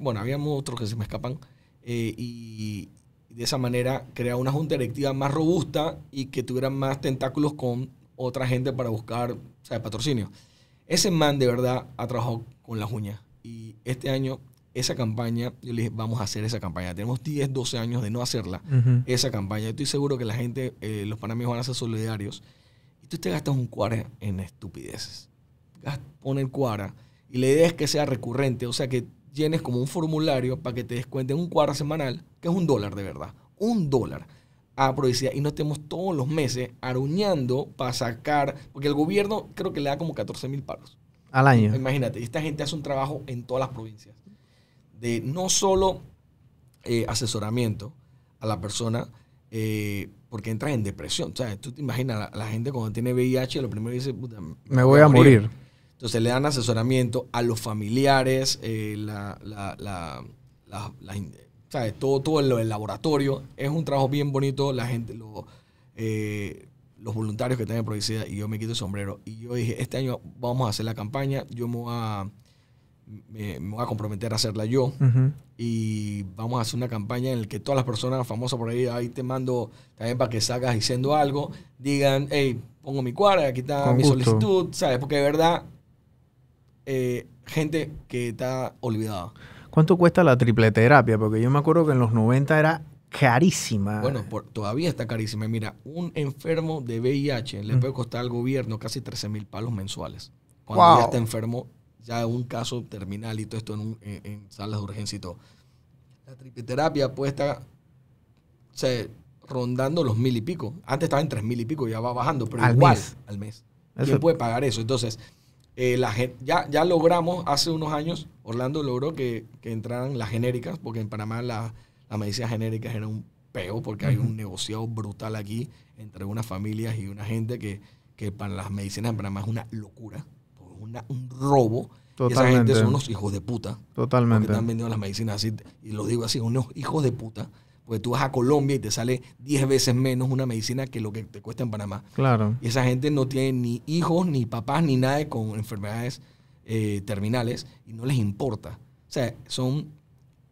bueno, habíamos otros que se me escapan. Eh, y de esa manera crear una junta directiva más robusta y que tuviera más tentáculos con otra gente para buscar patrocinio. Ese man de verdad ha trabajado con las uñas. Y este año esa campaña, yo le dije, vamos a hacer esa campaña. Tenemos 10, 12 años de no hacerla, esa campaña. Estoy seguro que la gente, eh, los panameños van a ser solidarios. Y tú te gastas un cuara en estupideces. el cuara. Y la idea es que sea recurrente, o sea, que llenes como un formulario para que te descuenten un cuara semanal, que es un dólar de verdad. Un dólar a provincia. y no estemos todos los meses aruñando para sacar, porque el gobierno creo que le da como 14 mil paros. Al año. Imagínate, y esta gente hace un trabajo en todas las provincias de no solo eh, asesoramiento a la persona, eh, porque entras en depresión. sea, Tú te imaginas, la, gente cuando tiene VIH, lo primero dice, puta, me, voy, a morir. Entonces le dan asesoramiento a los familiares, eh, Todo, todo el, laboratorio. Es un trabajo bien bonito. La gente, los voluntarios que están en Provincia, y yo me quito el sombrero. Y yo dije, este año vamos a hacer la campaña. Yo me voy a me, voy a comprometer a hacerla yo. Y vamos a hacer una campaña en la que todas las personas famosas por ahí, ahí te mando también para que salgas diciendo algo, digan, hey, pongo mi cuadra, aquí está mi solicitud, ¿sabes? Porque de verdad, eh, gente que está olvidada. ¿Cuánto cuesta la triple terapia? Porque yo me acuerdo que en los 90 era carísima. Bueno, todavía está carísima. Mira, un enfermo de VIH le puede costar al gobierno casi 13 mil palos mensuales. Cuando ya está enfermo ya un caso terminal y todo esto en, en, salas de urgencia y todo. La tripiterapia puede estar rondando los mil y pico. Antes estaba en tres mil y pico, ya va bajando, pero al igual mes. al mes. ¿Quién puede pagar eso? Entonces, eh, la, ya, ya logramos, hace unos años, Orlando logró que, que entraran las genéricas, porque en Panamá las la medicinas genéricas eran un peo, porque hay un negociado brutal aquí entre unas familias y una gente que, que para las medicinas en Panamá es una locura un robo. Esa gente son unos hijos de puta. Totalmente. Que están vendiendo las medicinas así, y lo digo así, unos hijos de puta. Porque tú vas a Colombia y te sale 10 veces menos una medicina que lo que te cuesta en Panamá. Claro. Y esa gente no tiene ni hijos, ni papás, ni nada con enfermedades eh, terminales y no les importa. O sea, son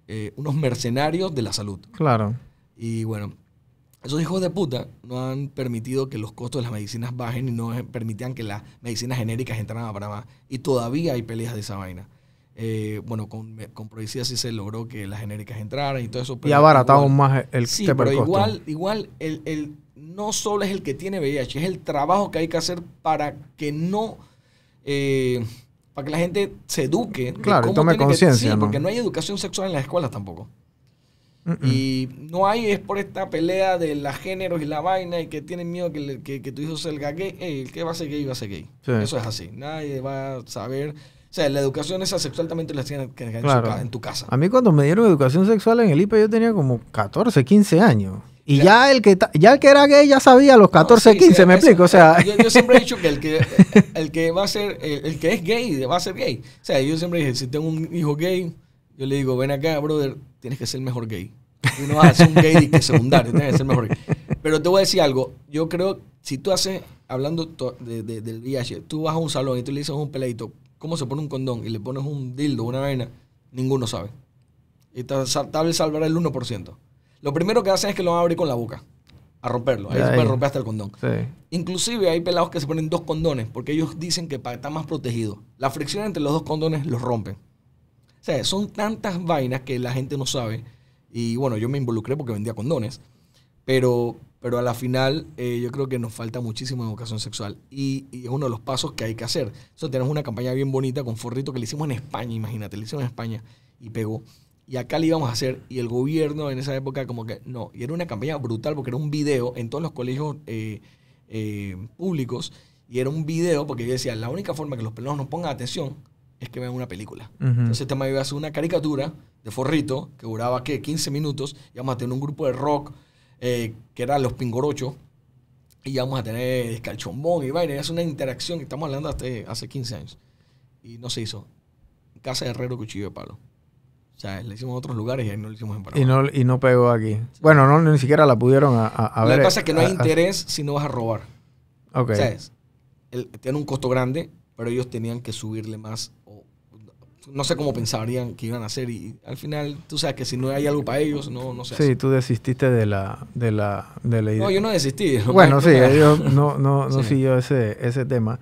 eh, unos mercenarios de la salud. Claro. Y bueno, esos hijos de puta no han permitido que los costos de las medicinas bajen y no permitían que las medicinas genéricas entraran a Panamá. Y todavía hay peleas de esa vaina. Eh, bueno, con, con sí se logró que las genéricas entraran y todo eso. y abarataron más el Sí, pero igual, igual el, el, no solo es el que tiene VIH, es el trabajo que hay que hacer para que no... Eh, para que la gente se eduque. Claro, y tome conciencia. Sí, porque no hay educación sexual en las escuelas tampoco. Y no hay, es por esta pelea de los géneros y la vaina y que tienen miedo que, tu hijo salga gay. el que va a ser gay va a ser gay. Eso es así. Nadie va a saber. O sea, la educación es sexual también la tienen en, en, tu casa. A mí cuando me dieron educación sexual en el IPE yo tenía como 14, 15 años. Y ya el que ya que era gay ya sabía los 14, 15, me explico, o sea, yo, siempre he dicho que el que <laughs> el que va a ser el, que es gay va a ser gay. O sea, yo siempre dije, si tengo un hijo gay, yo le digo, "Ven acá, brother, tienes que ser mejor gay. Tú no vas a ser un gay que secundario, tienes que ser mejor gay. Pero te voy a decir algo. Yo creo, si tú haces, hablando del VIH, tú vas a un salón y tú le dices un peleito, ¿cómo se pone un condón? Y le pones un dildo, una vaina, ninguno sabe. Y tal vez salvará el 1%. Lo primero que hacen es que lo van a abrir con la boca a romperlo. Ahí, hasta el condón. Inclusive hay pelados que se ponen dos condones porque ellos dicen que para estar más protegido. La fricción entre los dos condones los rompen. O sea, son tantas vainas que la gente no sabe. Y bueno, yo me involucré porque vendía condones. Pero, pero a la final eh, yo creo que nos falta muchísimo educación sexual. Y, es uno de los pasos que hay que hacer. Eso tenemos una campaña bien bonita con Forrito que le hicimos en España, imagínate, le hicimos en España y pegó. Y acá le íbamos a hacer, y el gobierno en esa época como que no. Y era una campaña brutal porque era un video en todos los colegios eh, eh, públicos. Y era un video porque yo decía, la única forma que los pelados nos pongan atención es que vean una película. ...entonces este Entonces iba a hacer una caricatura de forrito que duraba, ¿qué? 15 minutos. Y vamos a tener un grupo de rock eh, que eran los Pingorochos. Y vamos a tener escalchombón y vaina. Es una interacción que estamos hablando hasta hace 15 años. Y no se hizo. Casa de Herrero, Cuchillo de Palo. O sea, le hicimos en otros lugares y ahí no lo hicimos en Paraguay. Y no, y no pegó aquí. Bueno, no, ni siquiera la pudieron a, ver. Lo que pasa es que no hay interés si no vas a robar. Ok. O sea, tiene un costo grande pero ellos tenían que subirle más. no sé cómo pensarían que iban a hacer. Y, al final, tú sabes que si no hay algo para ellos, no, no sé. Sí, tú desististe de la, de la, de la idea. No, yo no desistí. Bueno, sí, yo no, no, <laughs> no siguió ese, ese tema.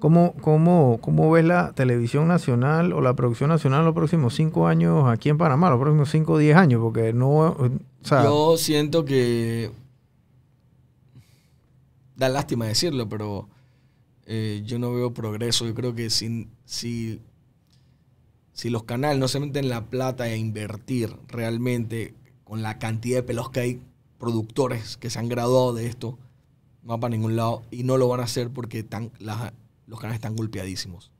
¿Cómo, cómo, ¿Cómo ves la televisión nacional o la producción nacional los próximos cinco años aquí en Panamá, los próximos cinco o diez años? Porque no. yo siento que. Da lástima decirlo, pero eh, yo no veo progreso. Yo creo que si, si, si los canales no se meten la plata a invertir realmente con la cantidad de pelos que hay, productores que se han graduado de esto, no va para ningún lado y no lo van a hacer porque los canales están golpeadísimos.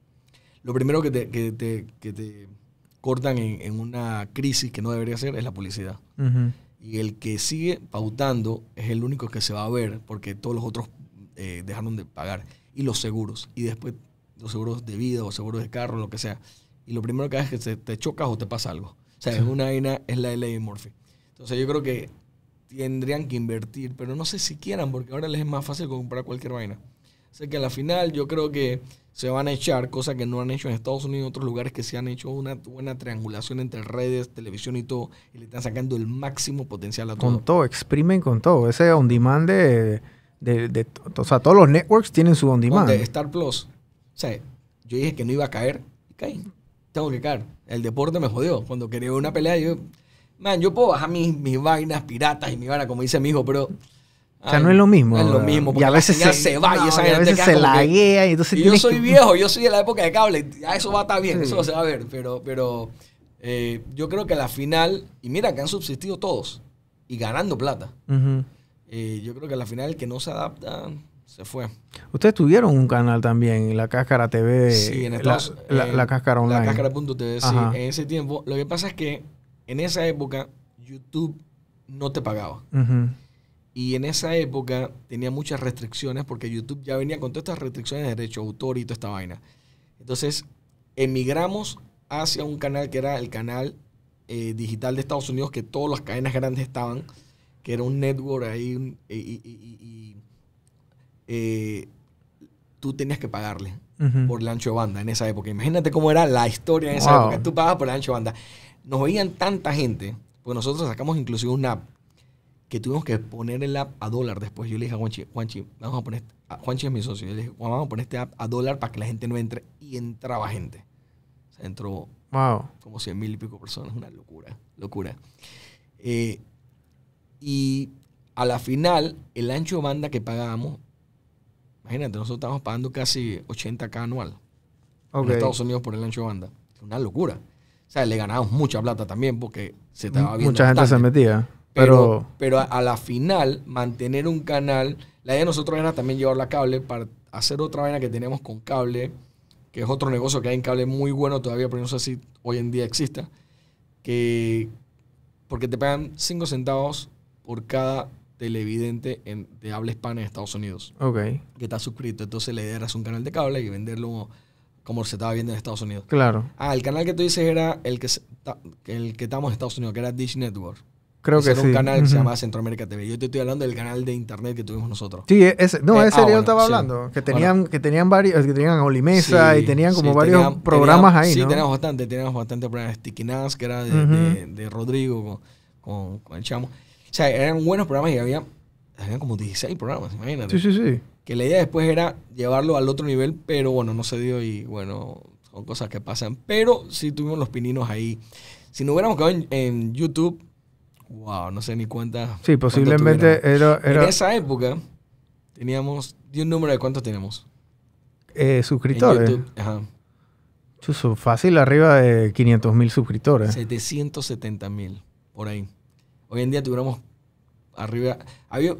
Lo primero que te, cortan en, una crisis que no debería ser es la publicidad. Y el que sigue pautando es el único que se va a ver porque todos los otros eh, dejaron de pagar y los seguros. Y después los seguros de vida o seguros de carro, lo que sea. Y lo primero que haces es que te chocas o te pasa algo. O sea, es una vaina, es la ley de Murphy. Entonces yo creo que tendrían que invertir, pero no sé si quieran, porque ahora les es más fácil comprar cualquier vaina. O sea que a la final yo creo que se van a echar, cosa que no han hecho en Estados Unidos y en otros lugares que se han hecho una buena triangulación entre redes, televisión y todo, y le están sacando el máximo potencial a todo. Con todo, exprimen con todo. Ese on demand de de, de, o sea, todos los networks tienen su on demand. Star Plus. O sea, yo dije que no iba a caer. Y caí. Tengo que caer. El deporte me jodió. Cuando quería una pelea, yo. Man, yo puedo bajar mis, mis vainas piratas y mi vaina, como dice mi hijo, pero. o sea, no es lo mismo. No es lo mismo. y a veces se, va y a veces se laguea. Y, yo soy <laughs> viejo, yo soy de la época de cable. Ya eso va a estar bien, eso se va a ver. Pero, pero eh, yo creo que la final, y mira que han subsistido todos y ganando plata yo creo que al final el que no se adapta se fue. Ustedes tuvieron un canal también, la Cáscara TV. Sí, en Estados, la, la, Cáscara Online. La Cáscara.tv, sí. En ese tiempo, lo que pasa es que en esa época YouTube no te pagaba. Y en esa época tenía muchas restricciones porque YouTube ya venía con todas estas restricciones de derecho de autor y toda esta vaina. Entonces, emigramos hacia un canal que era el canal eh, digital de Estados Unidos, que todas las cadenas grandes estaban que era un network ahí y, eh, tú tenías que pagarle por el ancho de banda en esa época. Imagínate cómo era la historia en esa época. Tú pagabas por el ancho de banda. Nos veían tanta gente, porque nosotros sacamos inclusive una app que tuvimos que poner el app a dólar después. Yo le dije a Juanchi, Juanchi, vamos a poner, este-". Juanchi es mi socio, yo le dije, vamos a poner este app a dólar para que la gente no entre. Y entraba gente. entró como 100 mil y pico personas, una locura, locura. Eh, y a la final, el ancho de banda que pagábamos, imagínate, nosotros estábamos pagando casi 80k anual en Estados Unidos por el ancho de banda. Una locura. O sea, le ganamos mucha plata también porque se estaba viendo. Mucha gente se metía. Pero, pero, a, la final, mantener un canal. La idea de nosotros era también llevar la cable para hacer otra vaina que tenemos con cable, que es otro negocio que hay en cable muy bueno todavía, pero no sé si hoy en día exista. Que porque te pagan 5 centavos por cada televidente de habla hispana en Estados Unidos. Ok. Que está suscrito. Entonces la idea era hacer un canal de cable y venderlo como se estaba viendo en Estados Unidos. Claro. Ah, el canal que tú dices era el que, el que estamos en Estados Unidos, que era Dish Network. Creo que era un canal que se llama Centroamérica TV. Yo te estoy hablando del canal de internet que tuvimos nosotros. Sí, ese, no, eh, ese era el que estaba hablando. Que tenían, que tenían varios, que tenían Olimesa y tenían como varios programas ahí, ahí. Sí, teníamos bastante, teníamos bastante programas. Sticky Nas, que era de, de, Rodrigo con, con, el chamo. O sea, eran buenos programas y había, había como 16 programas, imagínate. Sí, sí, sí. Que la idea después era llevarlo al otro nivel, pero bueno, no se dio y bueno, son cosas que pasan. Pero sí tuvimos los pininos ahí. Si no hubiéramos quedado en, YouTube, wow, no sé ni cuántas. Sí, posiblemente era, En esa época teníamos. de un número de cuántos tenemos eh, suscriptores. En ajá. fácil, arriba de 500 mil suscriptores. 770 mil, por ahí. Hoy en día tuviéramos arriba.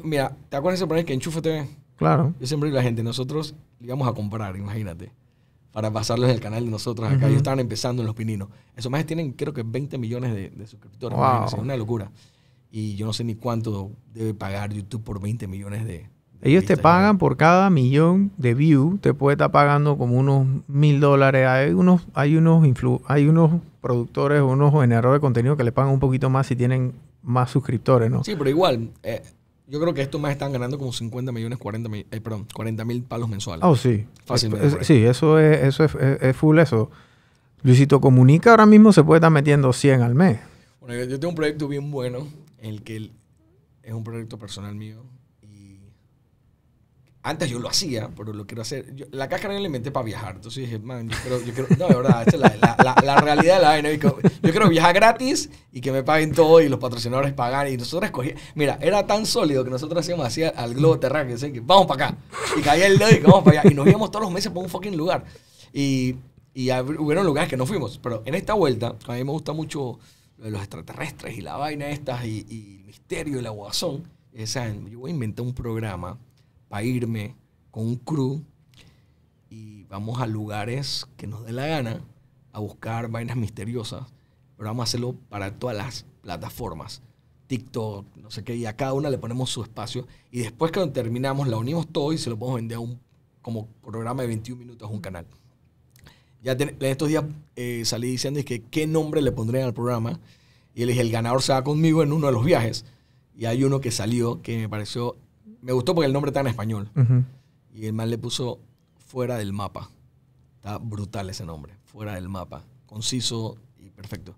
mira, ¿te acuerdas ese programa que enchufo TV? Claro. Yo siempre digo a la gente, nosotros íbamos a comprar, imagínate, para pasarlos en el canal de nosotros acá. Ellos estaban empezando en los pininos. Esos más tienen, creo que 20 millones de, suscriptores. Es una locura. Y yo no sé ni cuánto debe pagar YouTube por 20 millones de, ellos te pagan por cada millón de views. te puede estar pagando como unos mil dólares. Hay unos, hay unos influ hay unos productores, unos generadores de contenido que le pagan un poquito más si tienen más suscriptores, ¿no? Sí, pero igual, eh, yo creo que estos más están ganando como 50 millones, 40 mil, eh, perdón, 40 mil palos mensuales. Oh, sí. Fácilmente. sí, eso es, eso es, full eso. Luisito Comunica ahora mismo se puede estar metiendo 100 al mes. Bueno, yo, yo tengo un proyecto bien bueno en el que es un proyecto personal mío antes yo lo hacía, pero lo quiero hacer. la cáscara yo la inventé para viajar. Entonces dije, man, yo quiero, yo quiero no, de verdad, la, la, la, realidad de la vaina. Yo quiero viajar gratis y que me paguen todo y los patrocinadores pagan. Y nosotros escogíamos. Mira, era tan sólido que nosotros hacíamos así al globo terráqueo. Que, vamos para acá. Y caía el dedo y vamos para allá. Y nos íbamos todos los meses por un fucking lugar. Y, y hubieron lugares que no fuimos. Pero en esta vuelta, a mí me gusta mucho los extraterrestres y la vaina estas y, el misterio y la guasón. O yo voy a inventar un programa a irme con un crew y vamos a lugares que nos dé la gana a buscar vainas misteriosas, pero vamos a hacerlo para todas las plataformas. TikTok, no sé qué, y a cada una le ponemos su espacio. Y después que terminamos, la unimos todo y se lo podemos vender a un, como programa de 21 minutos a un canal. Ya en estos días eh, salí diciendo que qué nombre le pondrían al programa. Y él dije, el ganador se va conmigo en uno de los viajes. Y hay uno que salió que me pareció me gustó porque el nombre está en español. Y el mal le puso Fuera del Mapa. Está brutal ese nombre, Fuera del Mapa. Conciso y perfecto.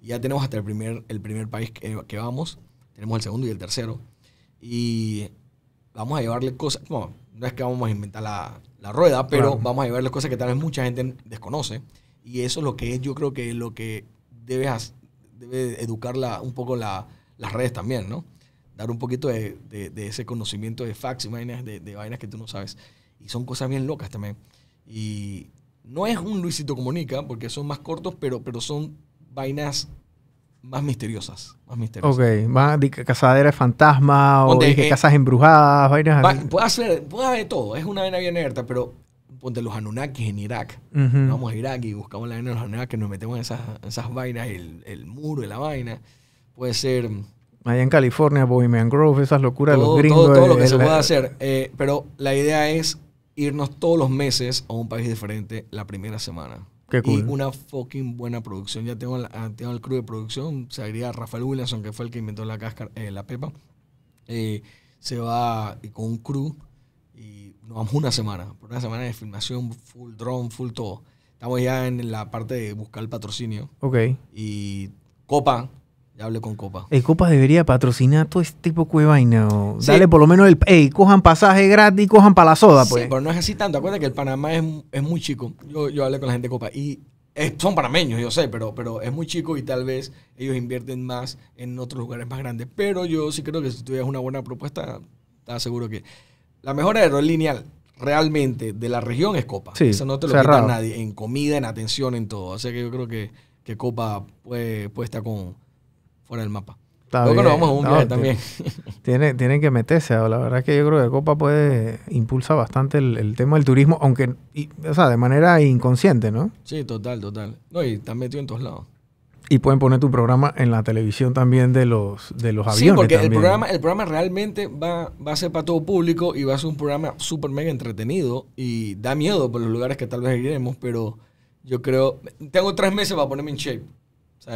Y ya tenemos hasta el primer, el primer país que, vamos. Tenemos el segundo y el tercero. Y vamos a llevarle cosas. no es que vamos a inventar la, rueda, pero vamos a llevarle cosas que tal vez mucha gente desconoce. Y eso es lo que es, yo creo que lo que debes, debe educar un poco las redes también, ¿no? dar un poquito de, ese conocimiento de fax y vainas, de, vainas que tú no sabes. Y son cosas bien locas también. Y no es un Luisito Comunica, porque son más cortos, pero, pero son vainas más misteriosas. Más misteriosas. Ok, más de cazadera fantasmas, o eh, casas embrujadas, vainas Puede, ser puede haber todo, es una vaina bien abierta, pero ponte los Anunnakis en Irak. Vamos a Irak y buscamos la vaina de los Anunnakis, nos metemos en esas, esas vainas, el, el muro de la vaina. Puede ser Allá en California, Bohemian Grove, esas locuras los gringos. Todo, lo eh, que se pueda hacer. Eh, pero la idea es irnos todos los meses a un país diferente la primera semana. Qué cool. Y una fucking buena producción. Ya tengo, ah, el crew de producción. se Rafael Williamson, que fue el que inventó la cáscara, eh, la pepa. se va con un crew y nos vamos una semana. Por una semana de filmación, full drone, full todo. Estamos ya en la parte de buscar el patrocinio. Ok. Y Copa, ya hablé con Copa. El Copa debería patrocinar todo este tipo de vaina. Dale por lo menos el. cojan pasaje gratis, cojan para la soda, pues. Sí, pero no es así tanto. Acuérdate que el Panamá es, muy chico. Yo, yo, hablé con la gente de Copa y son panameños, yo sé, pero, pero es muy chico y tal vez ellos invierten más en otros lugares más grandes. Pero yo sí creo que si tuvieras una buena propuesta, está seguro que. La mejor aerolínea realmente de la región es Copa. Sí, Eso no te lo quita nadie. En comida, en atención, en todo. Así que yo creo que, que Copa puede estar con fuera del mapa. Luego nos vamos a un también. Tienen, <laughs> tienen que meterse. La verdad es que yo creo que Copa puede impulsa bastante el, tema del turismo, aunque, o sea, de manera inconsciente, ¿no? Sí, total, total. No, y están metidos en todos lados. Y pueden poner tu programa en la televisión también de los, de los aviones. Sí, porque el programa, el programa realmente va, va a ser para todo público y va a ser un programa súper mega entretenido y da miedo por los lugares que tal vez iremos, pero yo creo, tengo tres meses para ponerme en shape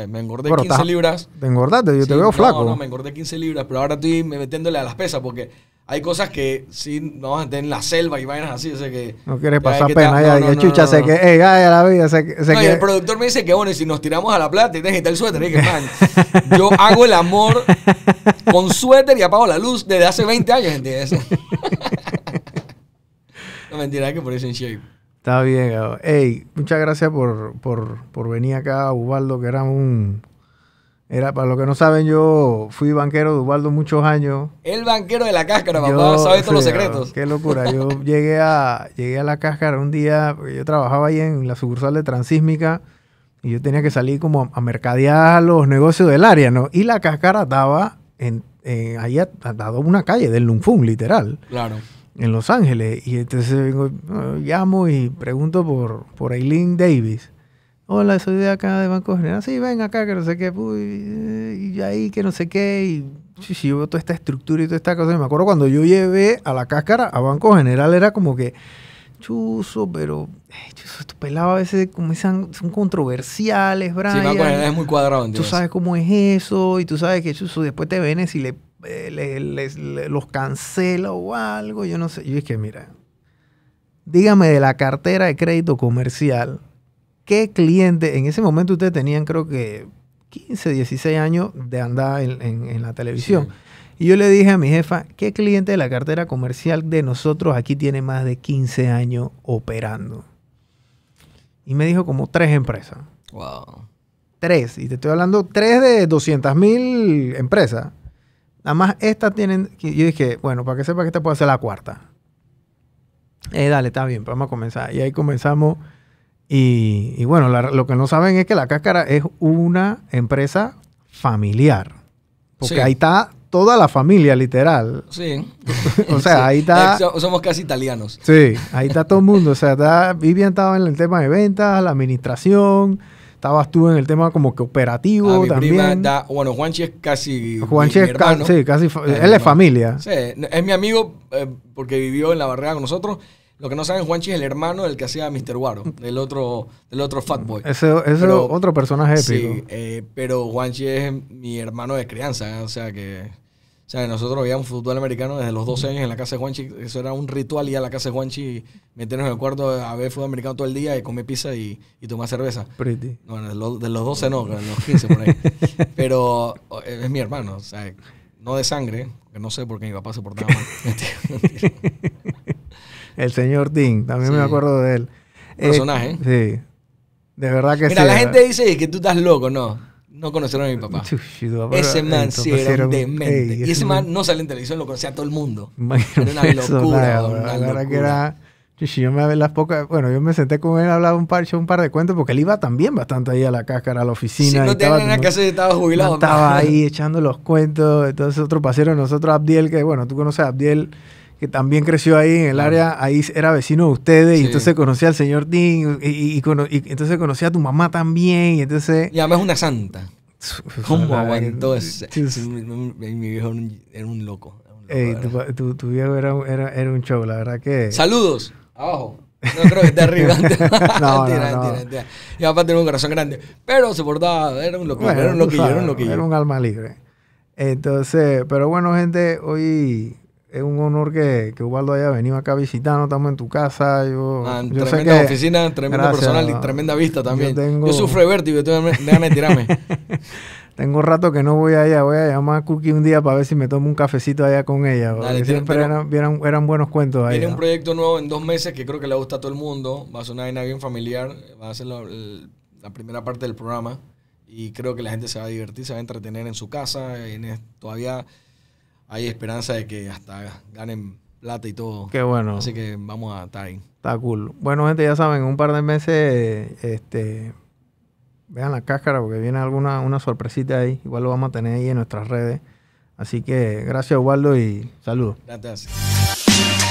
me engordé 15 libras. Te engordaste, yo te veo flaco. No, me engordé 15 libras, pero ahora estoy metiéndole a las pesas porque hay cosas que sí, no, en la selva y vainas así, o sea que... No quieres pasar pena, ya, no, chucha, sé que, ey, ay, la vida, sé que... No, Y el productor me dice que, bueno, y si nos tiramos a la plata y te estar el suéter, y que, man, <laughs> yo hago el amor con suéter y apago la luz desde hace 20 años, ¿entiendes? <laughs> <laughs> no, mentira, es que por eso en shape. Está bien, Ey, Hey, muchas gracias por, por, venir acá, Ubaldo, que era un... Era, para los que no saben, yo fui banquero de Ubaldo muchos años. El banquero de la cáscara, papá, sabe todos los secretos. Qué locura. Yo <laughs> llegué a, llegué a la cáscara un día, yo trabajaba ahí en la sucursal de Transísmica y yo tenía que salir como a, mercadear los negocios del área, ¿no? Y la cáscara estaba en, en ahí dado una calle del Lunfun, literal. Claro en Los Ángeles. Y entonces vengo, llamo y pregunto por, por Aileen Davis. Hola, soy de acá, de Banco General. Sí, ven acá, que no sé qué. y ahí, que no sé qué. Y si toda esta estructura y toda esta cosa. me acuerdo cuando yo llevé a la cáscara a Banco General, era como que chuso pero eh, chuzo, estos pelados a veces como son, controversiales, Brian. Sí, Banco General es muy cuadrado. Tú sabes cómo es eso y tú sabes que chuzo después te venes y le eh, les, los cancela o algo, yo no sé. Yo que mira, dígame de la cartera de crédito comercial, ¿qué cliente? En ese momento ustedes tenían creo que 15, 16 años de andar en, la televisión. Y yo le dije a mi jefa, ¿qué cliente de la cartera comercial de nosotros aquí tiene más de 15 años operando? Y me dijo como tres empresas. Wow. Tres. Y te estoy hablando tres de 200 mil empresas. Nada más esta tienen. Yo dije, bueno, para que sepa que esta puede ser la cuarta. Eh, dale, está bien, pues vamos a comenzar. Y ahí comenzamos. Y, bueno, lo que no saben es que la cáscara es una empresa familiar. Porque ahí está toda la familia, literal. Sí. <laughs> o sea, ahí está. Eh, somos casi italianos. Sí, ahí está todo el mundo. O sea, está, Vivian estaba en el tema de ventas, la administración estabas tú en el tema como que operativo ah, también. bueno, Juanchi es casi. Juanchi es sí, casi. él es familia. Sí, es mi amigo eh, porque vivió en la barrera con nosotros. Lo que no saben, Juanchi es el hermano del que hacía Mr. Waro, del otro, del otro Fatboy. Ese es otro personaje épico. Sí, eh, pero Juanchi es mi hermano de crianza, ¿eh? o sea que o sea, nosotros veíamos fútbol americano desde los 12 años en la casa de Juanchi. Eso era un ritual ir a la casa de Juanchi, meternos en el cuarto a ver fútbol americano todo el día y comer pizza y, y tomar cerveza. Pretty. Bueno, de los, 12 no, de los 15 por ahí. <laughs> Pero eh, es mi hermano, o sea, no de sangre, que no sé por qué mi papá se portaba mal. <laughs> el señor Dean, también me acuerdo de él. Personaje. Eh, sí. De verdad que sí. Mira, la gente eh. dice que tú estás loco, no no conocieron a mi papá. ese man sí era demente. y ese man no sale en televisión, lo conocía a todo el mundo. era una locura. La verdad que era... Yo me bueno, yo me senté con él, hablaba un par, un par de cuentos, porque él iba también bastante ahí a la cáscara, a la oficina. Si no tenía nada que hacer, estaba jubilado. Estaba ahí echando los cuentos. Entonces, otro pasero, nosotros, Abdiel, que bueno, tú conoces a Abdiel, que también creció ahí en el área, ahí era vecino de ustedes, y entonces conocía al señor Ding y, y, entonces conocía a tu mamá también, y entonces... Y además una santa. ¿Cómo aguantó eso? Mi viejo era un loco. Ey, tu, tu, viejo era, era, era, un show, la verdad que. Saludos, abajo. No creo que esté arriba. <laughs> no, no, papá tenía un corazón grande. Pero se portaba, era un loco. era un loquillo, era un loquillo. Era un alma libre. Entonces, pero bueno, gente, hoy es un honor que, que Ubaldo haya venido acá a visitarnos. Estamos en tu casa. Yo, ah, oficina, tremendo personal y tremenda vista también. Yo, sufro de vértigo, déjame tirarme. <laughs> tengo rato que no voy allá. Voy a llamar a Cookie un día para ver si me tomo un cafecito allá con ella. siempre eran, buenos cuentos ahí. Tiene un proyecto nuevo en dos meses que creo que le gusta a todo el mundo. Va a ser una bien familiar. Va a ser la, primera parte del programa. Y creo que la gente se va a divertir, se va a entretener en su casa. En, todavía hay esperanza de que hasta ganen plata y todo. Qué bueno. Así que vamos a estar Está cool. Bueno, gente, ya saben, un par de meses, este, vean la cáscara porque viene alguna una sorpresita ahí. Igual lo vamos a tener ahí en nuestras redes. Así que gracias, Waldo, y saludos. Gracias.